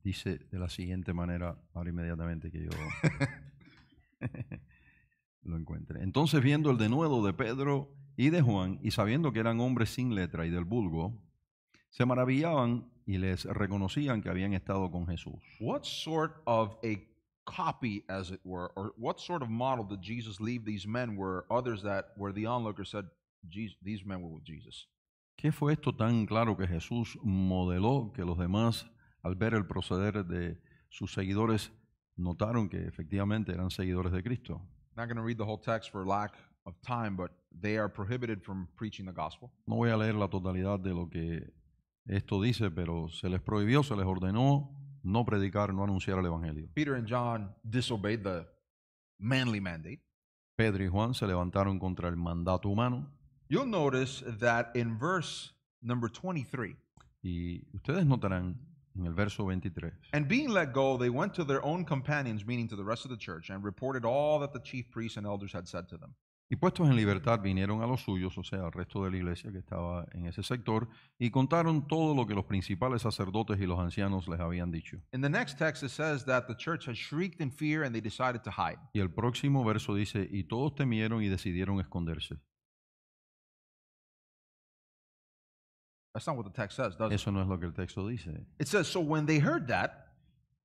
dice de la siguiente manera, ahora inmediatamente que yo lo encuentre. Entonces viendo el denuedo de Pedro y de Juan, y sabiendo que eran hombres sin letra y del vulgo, se maravillaban y les reconocían que habían estado con Jesús. ¿Qué fue esto tan claro que Jesús modeló que los demás, al ver el proceder de sus seguidores, notaron que efectivamente eran seguidores de Cristo? Not going to read the whole text for lack of time, but they are prohibited from preaching the gospel. No voy a leer la totalidad de lo que esto dice, pero se les prohibió, se les ordenó no predicar, no anunciar el evangelio. Peter and John disobeyed the manly mandate. Pedro y Juan se levantaron contra el mandato humano. You'll notice that in verse number 23. Y ustedes notarán en el verso 23. And being let go, they went to their own companions, meaning to the rest of the church, and reported all that the chief priests and elders had said to them. Y puestos en libertad vinieron a los suyos, o sea, al resto de la iglesia que estaba en ese sector, y contaron todo lo que los principales sacerdotes y los ancianos les habían dicho. Y el próximo verso dice, y todos temieron y decidieron esconderse. Eso no es lo que el texto dice. It says so when they heard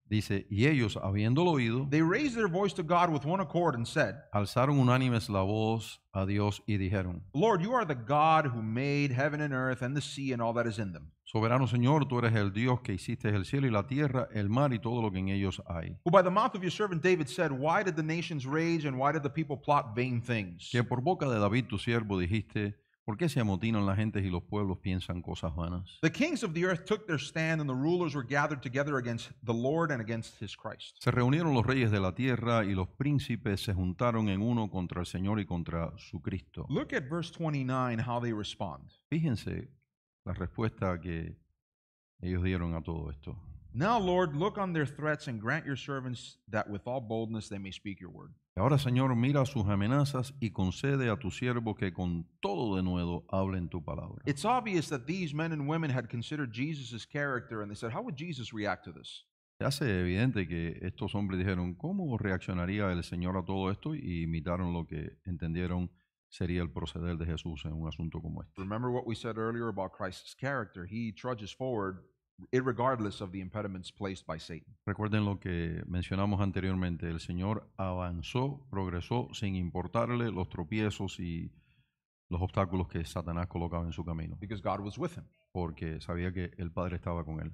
Dice, y ellos, habiéndolo oído, they raised their voice to God with one accord and said, alzaron unánimes la voz a Dios y dijeron, Lord, you are the God who made heaven and earth and the sea and all that is in them. Soberano Señor, tú eres el Dios que hiciste el cielo y la tierra, el mar y todo lo que en ellos hay. Who by the mouth of your servant David said, Why did the nations rage and why did the people plot vain things? Que por boca de David tu siervo dijiste, ¿Por qué se amotinan las gentes y los pueblos piensan cosas vanas? The kings of the earth took their stand and the rulers were gathered together against the Lord and against his Christ. Se reunieron los reyes de la tierra y los príncipes se juntaron en uno contra el Señor y contra su Cristo. Look at verse 29 how they respond. Fíjense la respuesta que ellos dieron a todo esto. Now, Lord, look on their threats and grant your servants that with all boldness they may speak your word. Ahora, Señor, mira sus amenazas y concede a tu siervo que con todo de nuevo hable en tu palabra. It's obvious that these men and women had considered Jesus' character and they said, How would Jesus react to this? Se hace evidente que estos hombres dijeron, ¿cómo reaccionaría el Señor a todo esto? Y imitaron lo que entendieron sería el proceder de Jesús en un asunto como este. Remember what we said earlier about Christ's character. He trudges forward Recuerden lo que mencionamos anteriormente, el Señor avanzó, progresó sin importarle los tropiezos y los obstáculos que Satanás colocaba en su camino. Porque sabía que el Padre estaba con él.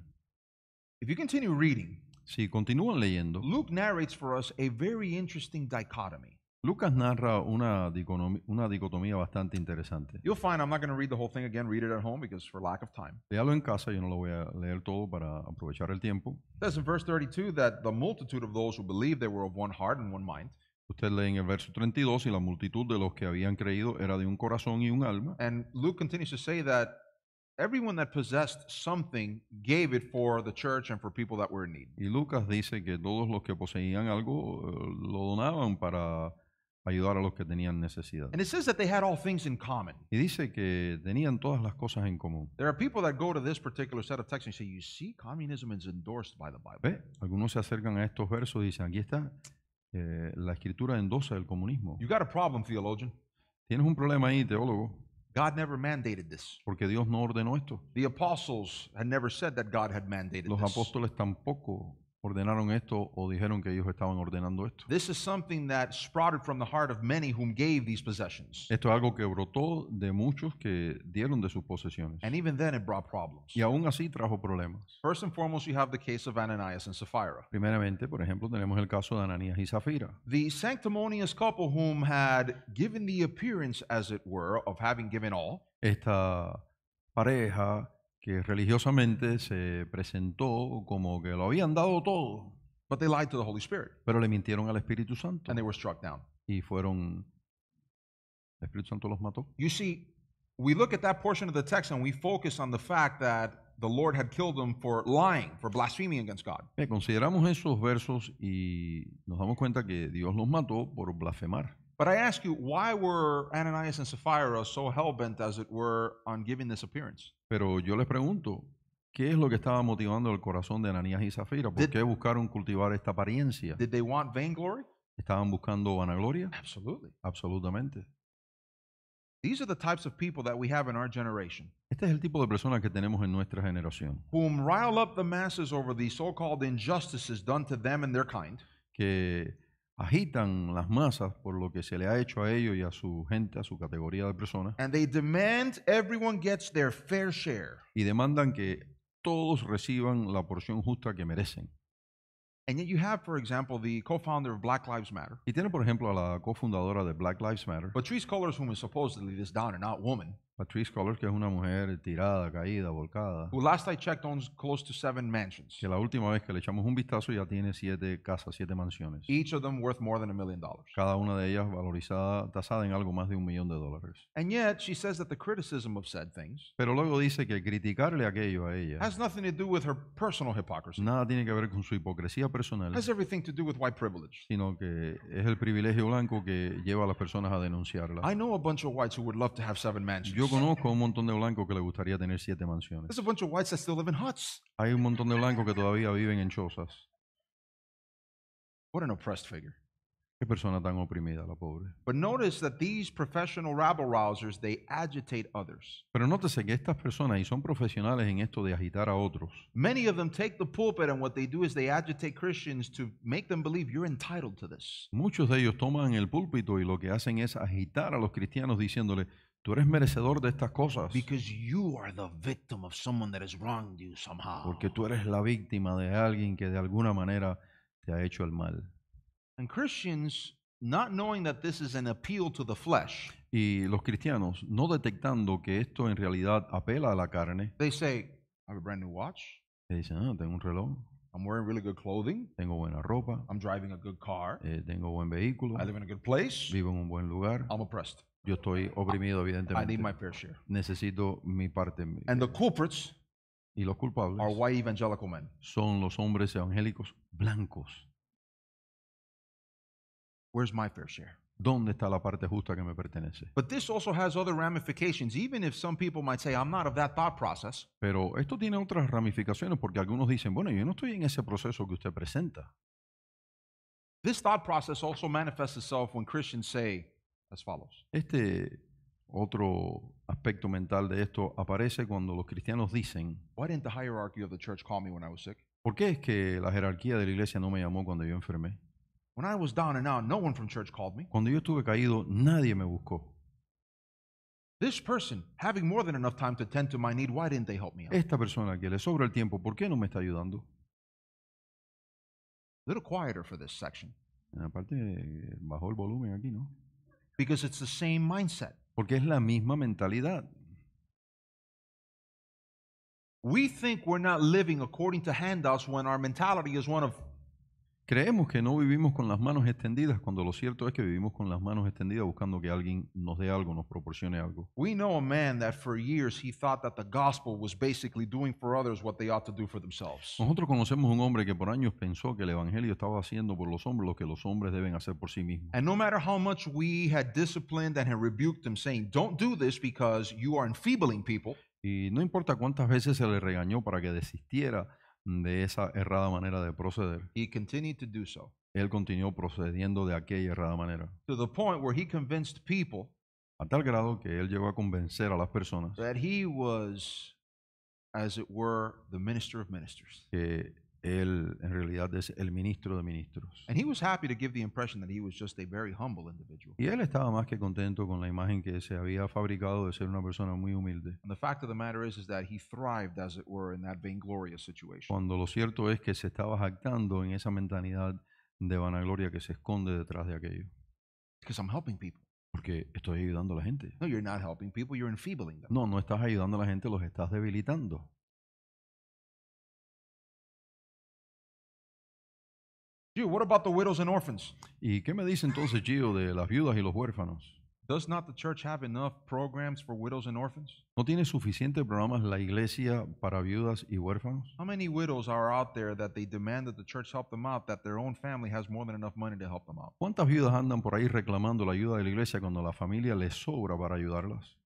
si continúan leyendo, Luke narrates for us a very interesting dichotomy. Lucas narra una una dicotomía bastante interesante. You'll find I'm not going to read the whole thing again. Read it at home because for lack of time. Léalo en casa, yo no lo voy a leer todo para aprovechar el tiempo. It says in verse 32 that the multitude of those who believed they were of one heart and one mind. Usted lee en el verso 32 y la multitud de los que habían creído era de un corazón y un alma. And Luke continues to say that everyone that possessed something gave it for the church and for people that were in need. Y Lucas dice que todos los que poseían algo eh, lo donaban para ayudar a los que tenían necesidad. And it says that they had all things in common. Y dice que tenían todas las cosas en común. There are people that go to this particular set of texts and say, "You see, communism is endorsed by the Bible." ¿Ve? Algunos se acercan a estos versos y dicen, "Aquí está eh, la escritura endosa el comunismo." You got a problem, theologian. Tienes un problema ahí, teólogo. God never mandated this. Porque Dios no ordenó esto. The apostles had never said that God had mandated this. Los this. apóstoles tampoco ordenaron esto o dijeron que ellos estaban ordenando esto. Esto es algo que brotó de muchos que dieron de sus posesiones. Y aún así trajo problemas. Primeramente, por ejemplo, tenemos el caso de Ananias y Zafira. Esta pareja que religiosamente se presentó como que lo habían dado todo, But they lied to the Holy Spirit. pero le mintieron al Espíritu Santo and they were struck down. y fueron el Espíritu Santo los mató. You see, we look at that portion of the text and we focus on the fact that the Lord had killed them for lying, for blaspheming against God. Eh, consideramos esos versos y nos damos cuenta que Dios los mató por blasfemar. But I ask you, why were Ananias and Sapphira so hell-bent, as it were, on giving this appearance? Pero yo les pregunto, ¿qué es lo que estaba motivando el corazón de Ananías y Sapphira? ¿Por Did- qué buscaron cultivar esta apariencia? Did they want vainglory? ¿Estaban buscando vanagloria? Absolutely. Absolutamente. These are the types of people that we have in our generation, Este es el tipo de personas que tenemos en nuestra generación, whom rile up the masses over the so-called injustices done to them and their kind, que agitan las masas por lo que se le ha hecho a ellos y a su gente, a su categoría de personas. And they demand everyone gets their fair share. Y demandan que todos reciban la porción justa que merecen. And you have, for example, the co-founder of Black Lives Matter. Y tiene, por ejemplo, a la cofundadora de Black Lives Matter. Patrice Cullors, whom is supposedly this down-and-out woman. Patrice Cullors, que es una mujer tirada, caída, volcada. Who last I checked owns close to seven mansions. Que la última vez que le echamos un vistazo ya tiene siete casas, siete mansiones. Each of them worth more than a million dollars. Cada una de ellas valorizada, tasada en algo más de un millón de dólares. And yet she says that the criticism of said things. Pero luego dice que criticarle aquello a ella. Has nothing to do with her personal hypocrisy. Nada tiene que ver con su hipocresía personal. Has everything to do with white privilege. Sino que es el privilegio blanco que lleva a las personas a denunciarla. I know a bunch of whites who would love to have seven mansions. Yo yo conozco un montón de blancos que le gustaría tener siete mansiones. There's a bunch of whites that still live in huts. Hay un montón de blancos que todavía viven en chozas. What an oppressed figure. Qué persona tan oprimida, la pobre. But notice that these professional rabble rousers, they agitate others. Pero nótese que estas personas, y son profesionales en esto de agitar a otros, Many of them take the pulpit and what they do is they agitate Christians to make them believe you're entitled to this. muchos de ellos toman el púlpito y lo que hacen es agitar a los cristianos diciéndole, Tú eres merecedor de estas cosas. Because you are the victim of someone that has wronged you somehow. Porque tú eres la víctima de alguien que de alguna manera te ha hecho el mal. And Christians not knowing that this is an appeal to the flesh. Y los cristianos no detectando que esto en realidad apela a la carne. They say, I have a brand new watch. Te dicen, ah, tengo un reloj. I'm wearing really good clothing. Tengo buena ropa. I'm driving a good car. Eh, tengo buen vehículo. I live in a good place. Vivo en un buen lugar. I'm oppressed. Yo estoy oprimido, evidentemente. Necesito mi parte. Y los culpables son los hombres evangélicos blancos. ¿Dónde está la parte justa que me pertenece? has even if some people might say, I'm not of that thought process. Pero esto tiene otras ramificaciones porque algunos dicen, bueno, yo no estoy en ese proceso que usted presenta. This thought process also manifests itself when Christians say, este otro aspecto mental de esto aparece cuando los cristianos dicen, ¿Por qué es que la jerarquía de la iglesia no me llamó cuando yo enfermé? Cuando yo estuve caído, nadie me buscó. This person, having more than enough time to tend to my Esta persona que le sobra el tiempo, ¿por qué no me está ayudando? A little quieter for this section. Aparte, bajó el volumen aquí, ¿no? Because it's the same mindset. Porque es la misma mentalidad. We think we're not living according to handouts when our mentality is one of Creemos que no vivimos con las manos extendidas cuando lo cierto es que vivimos con las manos extendidas buscando que alguien nos dé algo, nos proporcione algo. We know a Nosotros conocemos un hombre que por años pensó que el evangelio estaba haciendo por los hombres lo que los hombres deben hacer por sí mismos. Y no importa cuántas veces se le regañó para que desistiera de esa errada manera de proceder. He continued to do so él continuó procediendo de aquella errada manera. To the point where he convinced people a tal grado que él llegó a convencer a las personas that he was, as it were, the minister of ministers. que él en realidad es el ministro de ministros. Y él estaba más que contento con la imagen que se había fabricado de ser una persona muy humilde. Cuando lo cierto es que se estaba jactando en esa mentalidad de vanagloria que se esconde detrás de aquello. Porque estoy ayudando a la gente. No, No, no estás ayudando a la gente, los estás debilitando. Gee, what about the widows and orphans? ¿Y qué me dice entonces Gio de las viudas y los huérfanos? Does not the church have enough programs for widows and orphans? ¿No tiene suficientes programas la iglesia para viudas y huérfanos? How many widows are out there that they demand that the church help them out, that their own family has more than enough money to help them out? ¿Cuántas viudas andan por ahí reclamando la ayuda de la iglesia cuando la familia les sobra para ayudarlas?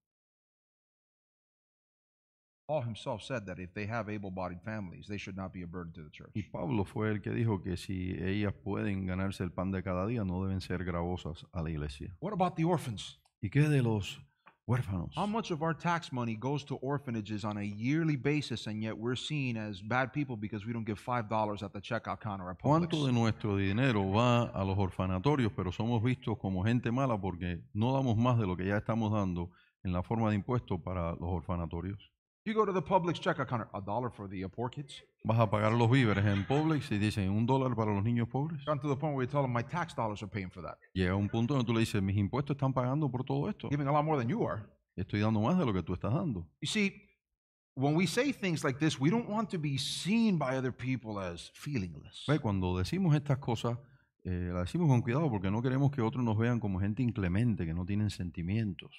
Paul himself said that if they have able-bodied families, they should not be a burden to the church. Y Pablo fue el que dijo que si ellas pueden ganarse el pan de cada día, no deben ser gravosas a la iglesia. What about the orphans? ¿Y qué de los huérfanos? How much of our tax money goes to orphanages on a yearly basis and yet we're seen as bad people because we don't give $5 at the checkout counter at Publix? ¿Cuánto de nuestro dinero va a los orfanatorios, pero somos vistos como gente mala porque no damos más de lo que ya estamos dando en la forma de impuestos para los orfanatorios? You go to the Publix checkout counter, a dollar for the uh, poor kids. Vas a pagar los víveres en Publix y dicen un dólar para los niños pobres. Gone to the point where you tell them my tax dollars are paying for that. Llega un punto donde tú le dices, mis impuestos están pagando por todo esto. Giving a lot more than you are. Estoy dando más de lo que tú estás dando. You see, when we say things like this, we don't want to be seen by other people as feelingless. Ve, cuando decimos estas cosas, eh, la decimos con cuidado porque no queremos que otros nos vean como gente inclemente, que no tienen sentimientos.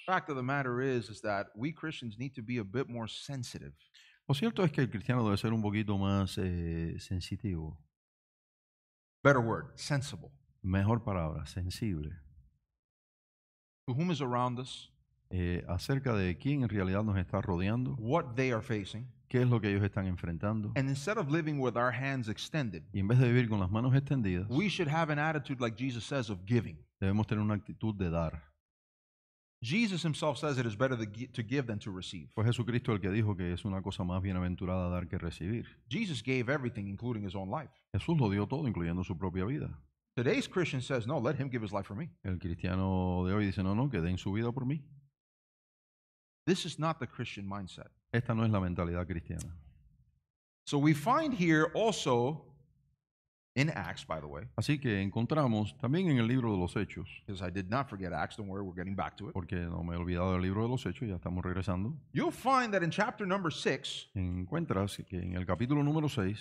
Lo cierto es que el cristiano debe ser un poquito más eh, sensitivo. sensible. Mejor palabra, sensible. Eh, acerca de quién en realidad nos está rodeando, what they are facing, ¿Qué es lo que ellos están enfrentando? And instead of living with our hands extended, Y en vez de vivir con las manos extendidas, we should have an attitude like Jesus says of giving. debemos tener una actitud de dar. Jesus himself says it is better to give than to receive. Fue Jesucristo el que dijo que es una cosa más bienaventurada dar que recibir. Jesus gave everything, including his own life. Jesús lo dio todo, incluyendo su propia vida. Today's Christian says, no, let him give his life for me. El cristiano de hoy dice, no, no, que den su vida por mí. This is not the Christian mindset. Esta no es la mentalidad cristiana. Así que encontramos también en el libro de los Hechos. Porque no me he olvidado del libro de los Hechos, ya estamos regresando. encuentras que en el capítulo número 6,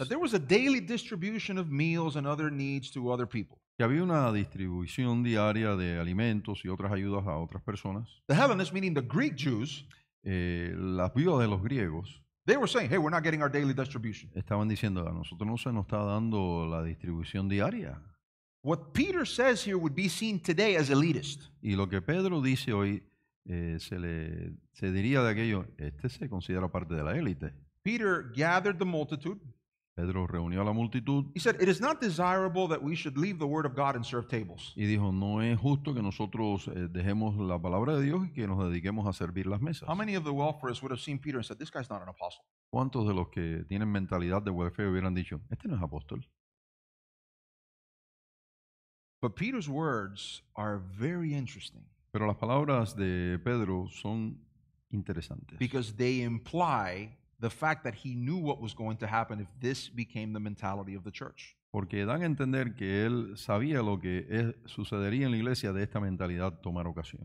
Que había una distribución diaria de alimentos y otras ayudas a otras personas. The heavens, meaning the Greek Jews, eh, las viudas de los griegos estaban diciendo, a nosotros no se nos está dando la distribución diaria. Y lo que Pedro dice hoy eh, se, le, se diría de aquello, este se considera parte de la élite. Peter gathered the multitude. Pedro reunió a la multitud y dijo, no es justo que nosotros eh, dejemos la palabra de Dios y que nos dediquemos a servir las mesas. ¿Cuántos de los que tienen mentalidad de welfare hubieran dicho, este no es apóstol? Pero las palabras de Pedro son interesantes because they fact what was going to happen this became the church. Porque dan a entender que él sabía lo que sucedería en la iglesia de esta mentalidad tomar ocasión.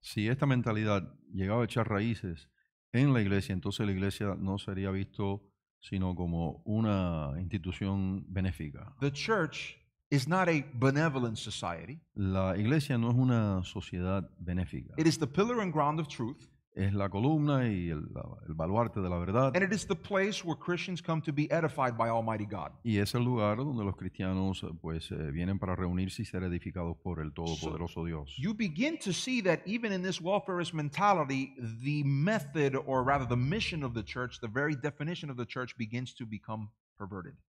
Si esta mentalidad llegaba a echar raíces en la iglesia, entonces la iglesia no sería visto sino como una institución benéfica. The church is not a benevolent society. La iglesia no es una sociedad benéfica. It is the pillar and ground of truth. Es la columna y el, el baluarte de la verdad. And it is the place where Christians come to be edified by Almighty God. Y es el lugar donde los cristianos pues eh, vienen para reunirse y ser edificados por el todopoderoso so, Dios. You begin to see that even in this welfarist mentality, the method or rather the mission of the church, the very definition of the church begins to become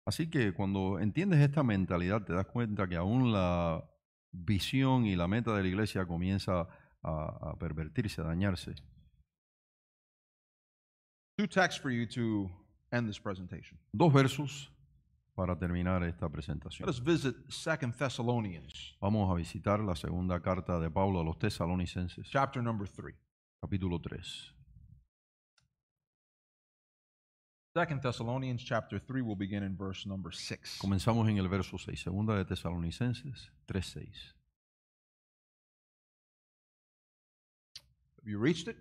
Así que cuando entiendes esta mentalidad, te das cuenta que aún la visión y la meta de la iglesia comienza a, pervertirse, a dañarse. Dos versos para terminar esta presentación. Vamos a visitar la segunda carta de Pablo a los tesalonicenses. Capítulo 3. 2 Thessalonians chapter 3 will begin in verse number 6. Comenzamos en el verso 6, segunda de Tesalonicenses 3:6. Have you reached it?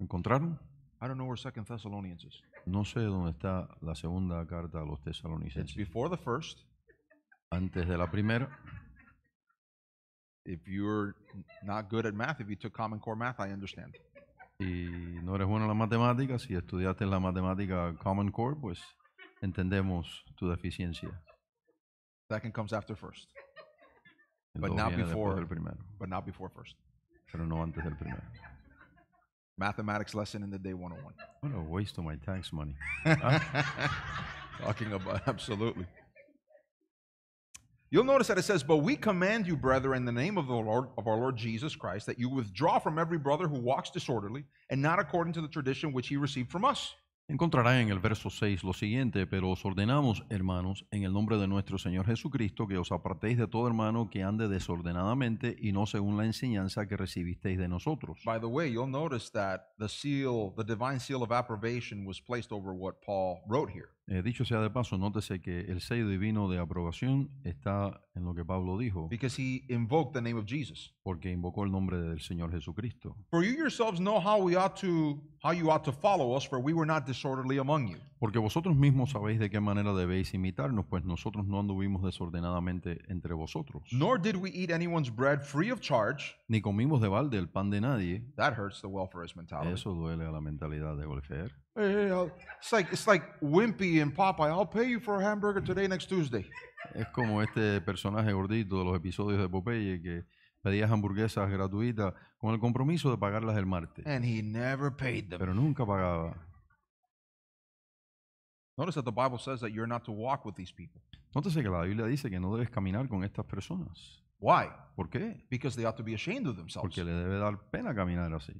¿Encontraron? I don't know where 2 Thessalonians is. No sé dónde está la segunda carta a los Tesalonicenses. It's before the first. Antes de la primera. If you're not good at math, if you took Common Core math, I understand y no eres bueno en las matemáticas, si estudiaste la matemática Common Core, pues entendemos tu deficiencia. Second comes after first. But not before- but not before first. pero no antes del primero. Mathematics lesson in the day 101. What a waste of my tax money. Ah. Talking about, absolutely. You'll notice that it says, But we command you, brethren, in the name of the Lord of our Lord Jesus Christ, that you withdraw from every brother who walks disorderly, and not according to the tradition which he received from us. Encontrará en el verso 6 lo siguiente, pero os ordenamos, hermanos, en el nombre de nuestro Señor Jesucristo, que os apartéis de todo hermano que ande desordenadamente y no según la enseñanza que recibisteis de nosotros. By the way, you'll notice that the seal, the divine seal of approbation was placed over what Paul wrote here. Eh, dicho sea de paso, nótese que el sello divino de aprobación está en lo que Pablo dijo, because he invoked the name of Jesus. porque invocó el nombre del Señor Jesucristo. Porque vosotros mismos sabéis de qué manera debéis imitarnos, pues nosotros no anduvimos desordenadamente entre vosotros. Ni comimos de balde el pan de nadie. Eso duele a la mentalidad de welfare. Es como este personaje gordito de los episodios de Popeye que pedía hamburguesas gratuitas con el compromiso de pagarlas el martes. And he never paid Pero nunca pagaba. Notice Bible says that you're not to walk with these people. que la Biblia dice que no debes caminar con estas personas. Why? ¿Por qué? Because they to be themselves. Porque le debe dar pena caminar así.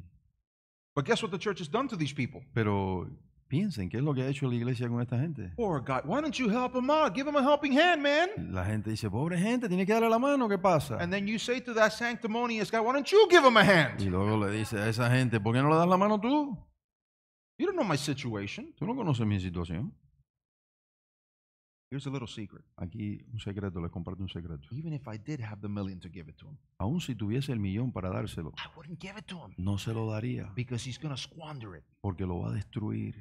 But guess what the church has done to these people? Pero piensen qué es lo que ha hecho la iglesia con esta gente. Poor guy, why don't you help him out? Give him a helping hand, man. La gente dice, pobre gente, tiene que darle la mano, ¿qué pasa? And then you say to that sanctimonious guy, why don't you give him a hand? Y luego le dice a esa gente, ¿por qué no le das la mano tú? You don't know my situation. Tú no conoces mi situación. Here's a little secret. Aquí un secreto, les comparto un secreto. Even if I did have the million to give it to him, Aun si tuviese el millón para dárselo, I wouldn't give it to him no se lo daría because he's going to squander it, porque lo va a destruir,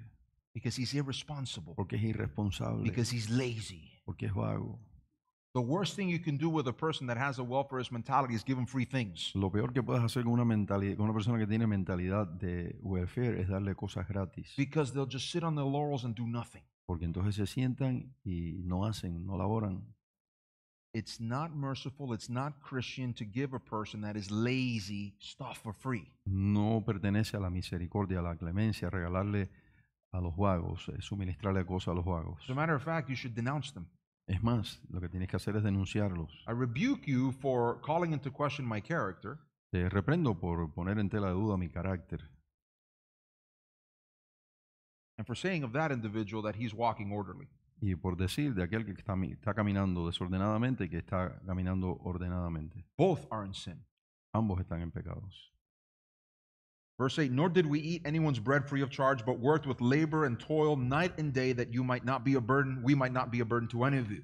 because he's irresponsible, porque es irresponsable, because he's lazy. porque es vago. The worst thing you can do with a person that has a welfare mentality is give them free things. Lo peor que puedes hacer con una, mentalidad, con una persona que tiene mentalidad de welfare es darle cosas gratis, because they'll just sit on their laurels and do nothing. Porque entonces se sientan y no hacen, no laboran. It's not merciful, it's not Christian to give a person that is lazy stuff for free. No pertenece a la misericordia, a la clemencia, regalarle a los vagos, eh, suministrarle cosas a los vagos. Es más, lo que tienes que hacer es denunciarlos. Te reprendo por poner en tela de duda mi carácter. and for saying of that individual that he's walking orderly. Y por decir de aquel que está, está caminando desordenadamente que está caminando ordenadamente. Both are in sin. Ambos están en pecados. Verse 8 Nor did we eat anyone's bread free of charge, but worked with labor and toil night and day that you might not be a burden, we might not be a burden to any of you.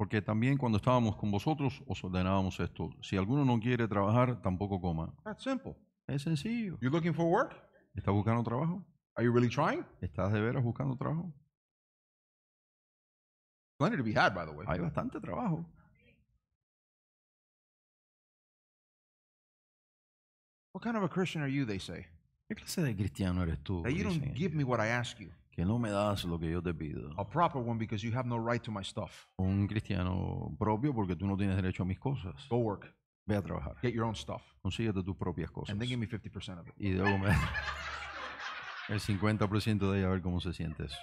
porque también cuando estábamos con vosotros os ordenábamos esto. Si alguno no quiere trabajar, tampoco coma. simple. Es sencillo. ¿Estás buscando trabajo? ¿Estás de veras buscando trabajo? to be had, by the way. Hay bastante trabajo. What kind of a Christian are ¿Qué clase de cristiano eres tú? don't give me what no me das lo que yo te pido. Un cristiano propio porque tú no tienes derecho a mis cosas. Ve a trabajar. Get Consíguete tus propias cosas. Y luego me el 50% de ella a ver cómo se siente eso.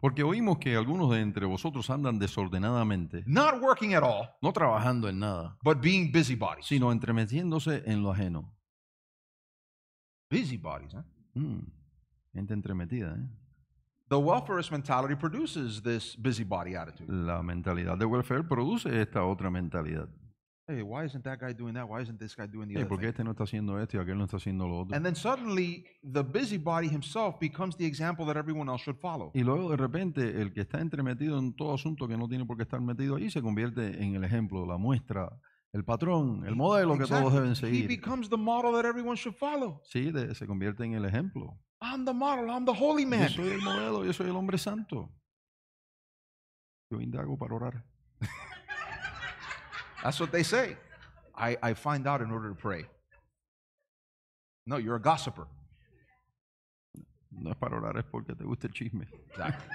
Porque oímos que algunos de entre vosotros andan desordenadamente, no trabajando en nada, sino entremetiéndose en lo ajeno. Busybodies, ¿eh? Mm, gente entremetida, ¿eh? The welfarist mentality produces this busybody attitude. La mentalidad de welfare produce esta otra mentalidad. Hey, why isn't that guy doing that? Why isn't this guy doing the Hey, other ¿por qué este no está haciendo esto y aquel no está haciendo lo otro? And then suddenly, the busybody himself becomes the example that everyone else should follow. Y luego de repente el que está entremetido en todo asunto que no tiene por qué estar metido ahí se convierte en el ejemplo, la muestra el patrón, el modelo que todos Exactly. deben He becomes the model that everyone should follow. Sí, de- se convierte en el ejemplo. I'm the model. I'm the holy Yo man. soy el modelo, yo soy el hombre santo. Yo indago para orar. That's what they say. I, I find out in order to pray. No, you're a gossiper. No es para orar, es porque te gusta el chisme. Exactly.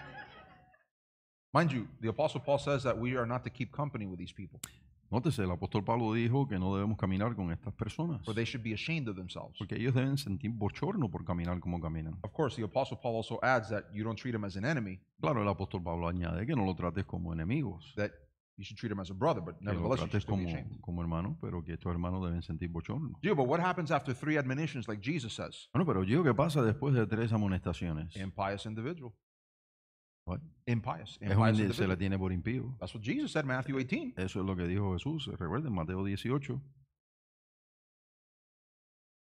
Mind you, the Apostle Paul says that we are not to keep company with these people. Nótese, el apóstol Pablo dijo que no debemos caminar con estas personas. Or they should be ashamed of themselves. Porque ellos deben sentir bochorno por caminar como caminan. Of course, the apostle Paul also adds that you don't treat them as an enemy. Claro, el apóstol Pablo añade que no lo trates como enemigos. That you should treat them as a brother, but nevertheless, you should como, be ashamed. como hermano, pero que estos hermanos deben sentir bochorno. Yeah, but what happens after three admonitions, like Jesus says? Bueno, pero yo, ¿qué pasa después de tres amonestaciones? Impious individual. What? Impious. es se le tiene por impío. That's what Jesus said, Matthew 18. Eh, eso es lo que dijo Jesús. Recuerden, Mateo 18.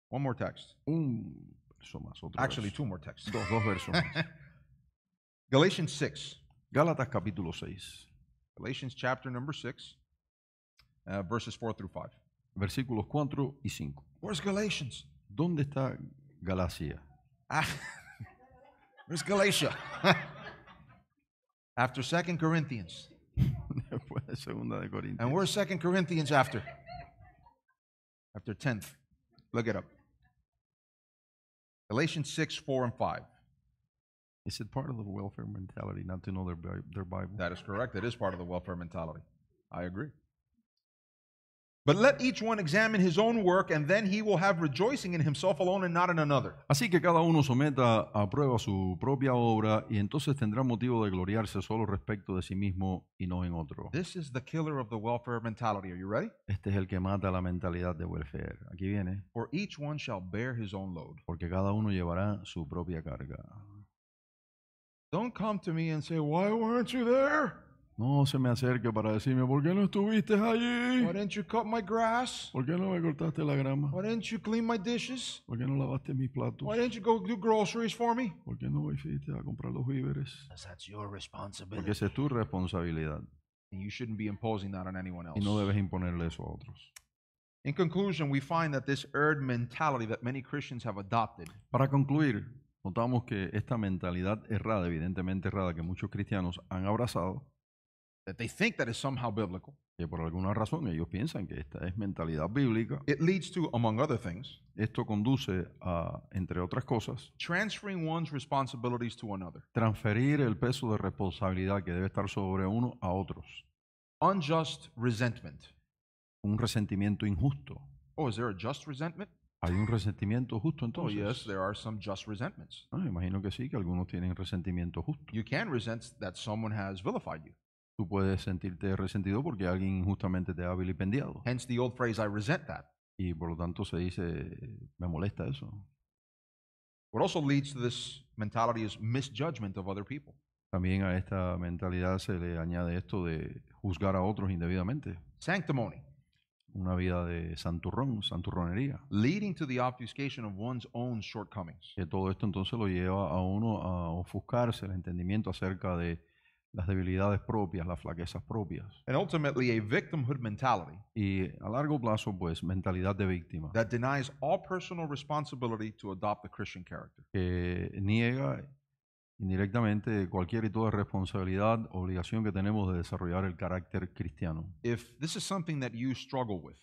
One more text. Un verso más. Actually, two more texts. Dos, versos Galatians 6. Gálatas capítulo 6. Galatians chapter number 6, uh, verses 4 through 5. Versículos 4 y 5. Where's Galatians? ¿Dónde está Galacia? Ah, where's Galatia? After Second Corinthians. and we're And where's Second Corinthians after? After 10th. Look it up. Galatians 6, 4 and 5. Is it part of the welfare mentality not to know their, their Bible? That is correct. It is part of the welfare mentality. I agree. But let each one examine his own work, and then he will have rejoicing in himself alone and not in another. Así que cada uno someta a prueba su propia obra, y entonces tendrá motivo de gloriarse solo respecto de sí mismo y no en otro. This is the killer of the welfare mentality. Are you ready? Este es el que mata la mentalidad de welfare. Aquí viene. For each one shall bear his own load. Porque cada uno llevará su propia carga. Don't come to me and say, "Why weren't you there?" No se me acerque para decirme, ¿por qué no estuviste allí? Why didn't you cut my grass? ¿Por qué no me cortaste la grama? Why didn't you clean my dishes? ¿Por qué no lavaste mis platos? Why didn't you go do groceries for me? ¿Por qué no me fuiste a comprar los víveres? That's your responsibility. Porque esa es tu responsabilidad. And you shouldn't be imposing that on anyone else. Y no debes imponerle eso a otros. In conclusion, we find that this errd mentality that many Christians have adopted. Para concluir, notamos que esta mentalidad errada, evidentemente errada, que muchos cristianos han abrazado that they think that is somehow biblical. Que por alguna razón ellos piensan que esta es mentalidad bíblica. It leads to, among other things, esto conduce a, entre otras cosas, transferring one's responsibilities to another. Transferir el peso de responsabilidad que debe estar sobre uno a otros. Unjust resentment. Un resentimiento injusto. Oh, is there a just resentment? Hay un resentimiento justo entonces. Oh, yes, there are some just resentments. Ah, imagino que sí, que algunos tienen resentimiento justo. You can resent that someone has vilified you tú puedes sentirte resentido porque alguien injustamente te ha vilipendiado. Hence the old phrase, I resent that. Y por lo tanto se dice, me molesta eso. also leads to this mentality is misjudgment of other people. También a esta mentalidad se le añade esto de juzgar a otros indebidamente. Sanctimony. Una vida de santurrón, santurronería. Leading to the obfuscation of one's own shortcomings. Que todo esto entonces lo lleva a uno a ofuscarse el entendimiento acerca de las debilidades propias, las flaquezas propias. And ultimately a victimhood mentality. Y a largo plazo pues mentalidad de víctima. That denies all personal responsibility to adopt the Christian character. Que niega indirectamente cualquier y toda responsabilidad, obligación que tenemos de desarrollar el carácter cristiano. If this is something that you struggle with.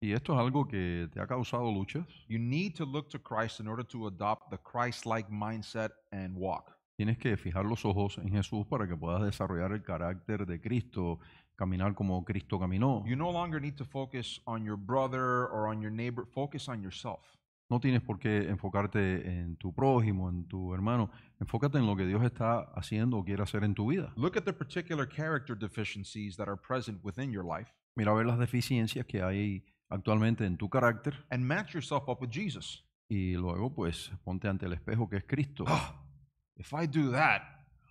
Y esto es algo que te ha causado luchas. You need to look to Christ in order to adopt the Christ-like mindset and walk tienes que fijar los ojos en Jesús para que puedas desarrollar el carácter de Cristo, caminar como Cristo caminó. no tienes por qué enfocarte en tu prójimo, en tu hermano. Enfócate en lo que Dios está haciendo o quiere hacer en tu vida. Mira a ver las deficiencias que hay actualmente en tu carácter. Y luego pues ponte ante el espejo que es Cristo. Ah, If I do that,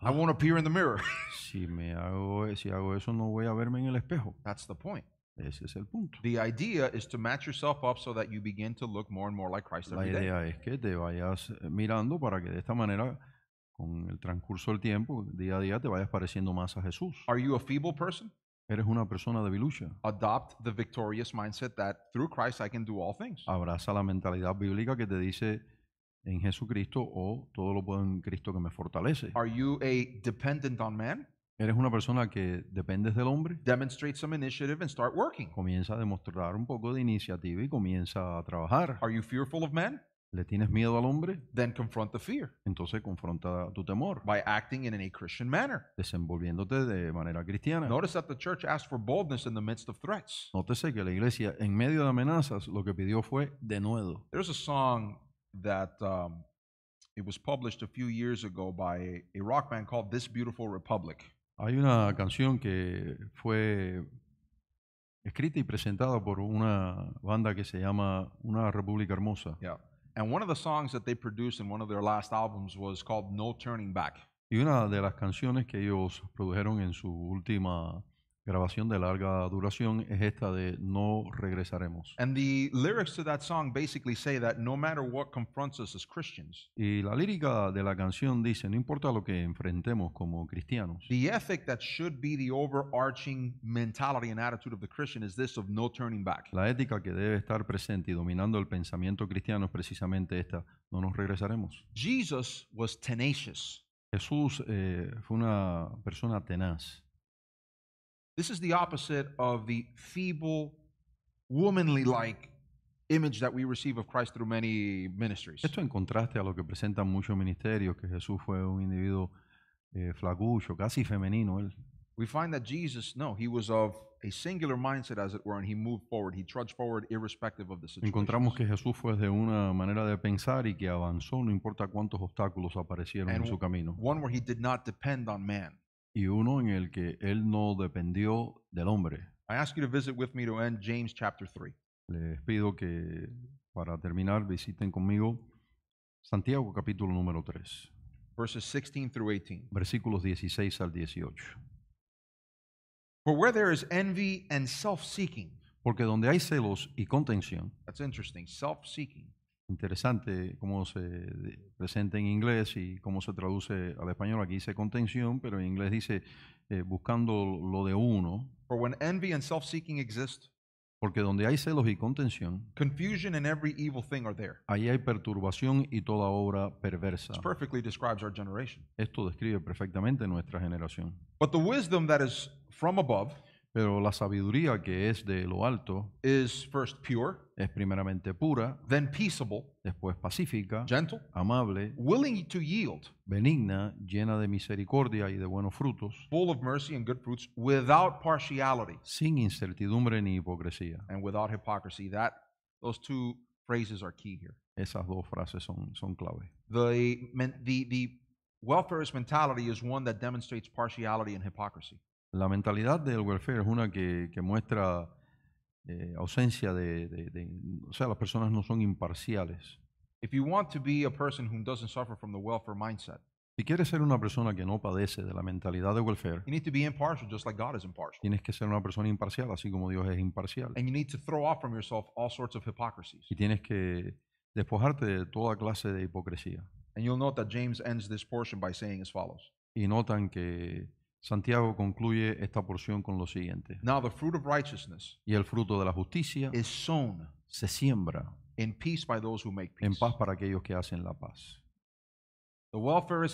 I ah. won't appear in the mirror. si me hago e, si hago eso no voy a verme en el espejo. That's the point. Ese es el punto. The idea is to match yourself up so that you begin to look more and more like Christ every day. La idea es que te vayas eh, mirando para que de esta manera con el transcurso del tiempo, día a día te vayas pareciendo más a Jesús. Are you a feeble person? Eres una persona debilucha. Adopt the victorious mindset that through Christ I can do all things. Abraza la mentalidad bíblica que te dice en Jesucristo o todo lo puedo en Cristo que me fortalece. Eres una persona que dependes del hombre. Demonstrate some Comienza a demostrar un poco de iniciativa y comienza a trabajar. ¿Le tienes miedo al hombre? Then Entonces confronta tu temor. By Desenvolviéndote de manera cristiana. Nótese que la iglesia en medio de amenazas lo que pidió fue nuevo There's a song that um, it was published a few years ago by a rock band called This Beautiful Republic. Hay una canción que fue escrita y presentada por una banda que se llama Una República Hermosa. Yeah. And one of the songs that they produced in one of their last albums was called No Turning Back. Y una de las canciones que ellos produjeron en su última grabación de larga duración es esta de No regresaremos. Y la lírica de la canción dice, no importa lo que enfrentemos como cristianos, la ética que debe estar presente y dominando el pensamiento cristiano es precisamente esta, no nos regresaremos. Jesús eh, fue una persona tenaz. This is the opposite of the feeble, womanly like image that we receive of Christ through many ministries. Esto en contraste a lo que presentan muchos ministerios, que Jesús fue un individuo eh, flagucho, casi femenino él. We find that Jesus, no, he was of a singular mindset, as it were, and he moved forward. He trudged forward irrespective of the situation. Encontramos que Jesús fue de una manera de pensar y que avanzó, no importa cuántos obstáculos aparecieron and en su camino. One where he did not depend on man y uno en el que él no dependió del hombre. I ask you to visit with me to end James chapter 3. Les pido que para terminar visiten conmigo Santiago capítulo número 3. Verses 16 through 18. Versículos 16 al 18. For where there is envy and self-seeking. Porque donde hay celos y contención. That's interesting. Self-seeking. Interesante cómo se eh, presenta en inglés y cómo se traduce al español. Aquí dice contención, pero en inglés dice eh, buscando lo de uno. porque donde hay celos y contención, every evil thing are there. Ahí hay perturbación y toda obra perversa. Esto describe perfectamente nuestra generación. But the wisdom that is from above, pero la sabiduría que es de lo alto is first pure, es primeramente pura, then peaceable, después pacífica, gentle, amable, willing to yield, benigna, llena de misericordia y de buenos frutos, full of mercy and good fruits, without partiality, sin incertidumbre ni hipocresía, and without hypocrisy. That those two phrases are key here. Esas dos frases son son clave. The the the welfarist mentality is one that demonstrates partiality and hypocrisy. La mentalidad del welfare es una que, muestra eh, ausencia de, O sea, las personas no son imparciales. si quieres ser una persona que no padece de la mentalidad del welfare, tienes que ser una persona imparcial, así como Dios es imparcial. Y tienes que despojarte de toda clase de hipocresía. Y notan que Santiago concluye esta porción con lo siguiente. Y el fruto de la justicia se siembra en paz para aquellos que hacen la paz. Los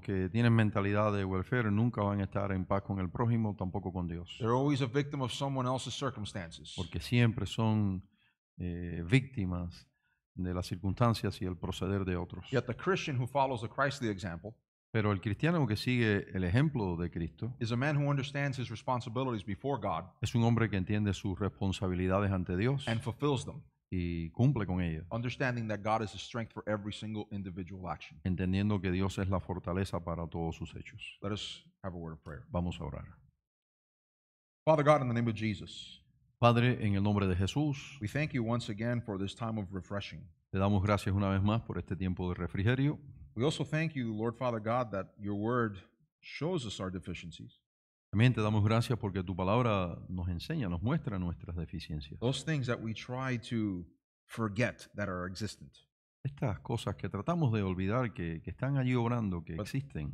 que tienen mentalidad de welfare nunca van a estar en paz con el prójimo, tampoco con Dios. Porque siempre son eh, víctimas de las circunstancias y el proceder de otros. Yet the Christian who follows Christly example pero el cristiano que sigue el ejemplo de Cristo is a man who understands his responsibilities before God es un hombre que entiende sus responsabilidades ante Dios and fulfills them. y cumple con ellas. Understanding that God is the strength for every single individual action. Entendiendo que Dios es la fortaleza para todos sus hechos. Let us have a word of prayer. Vamos a orar. Father God, in the name of Jesus. Padre, en el nombre de Jesús. We thank you once again for this time of refreshing. Te damos gracias una vez más por este tiempo de refrigerio. También te damos gracias porque tu palabra nos enseña, nos muestra nuestras deficiencias. Those Estas cosas que tratamos de olvidar, que, están allí obrando, que existen,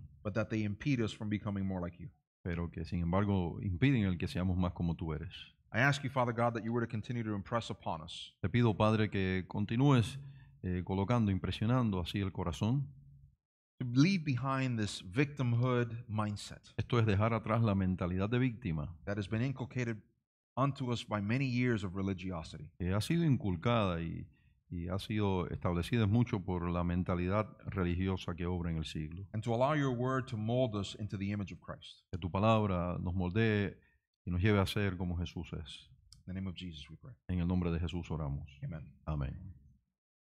pero que sin embargo impiden el que seamos más como tú eres. Te pido, Padre, que continúes eh, colocando, impresionando así el corazón leave behind this victimhood mindset. Esto es dejar atrás la mentalidad de víctima that has been inculcated unto us by many years of religiosity. que eh, ha sido inculcada y, y ha sido establecida mucho por la mentalidad religiosa que obra en el siglo. And to allow your word to mold us into the image of Christ. Que tu palabra nos moldee y nos lleve a ser como Jesús es. In the name of Jesus we pray. En el nombre de Jesús oramos. Amen. Amén.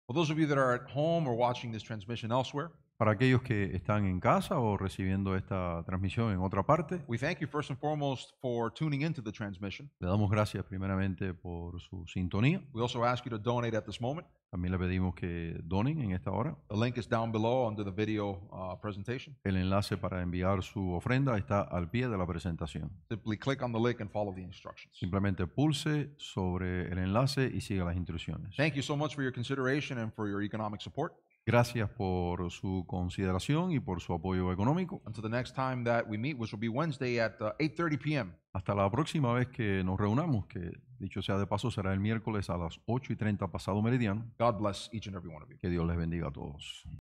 Well, those of you that are at home or watching this transmission elsewhere, para aquellos que están en casa o recibiendo esta transmisión en otra parte. We thank you first and foremost for tuning into the transmission. Le damos gracias primeramente por su sintonía. We also ask you to donate at this moment. También le pedimos que donen en esta hora. The link is down below under the video uh, presentation. El enlace para enviar su ofrenda está al pie de la presentación. Simply click on the link and follow the instructions. Simplemente pulse sobre el enlace y siga las instrucciones. Thank you so much for your consideration and for your economic support. Gracias por su consideración y por su apoyo económico. Hasta la próxima vez que nos reunamos, que dicho sea de paso será el miércoles a las 8:30 y pasado meridiano. Que Dios les bendiga a todos.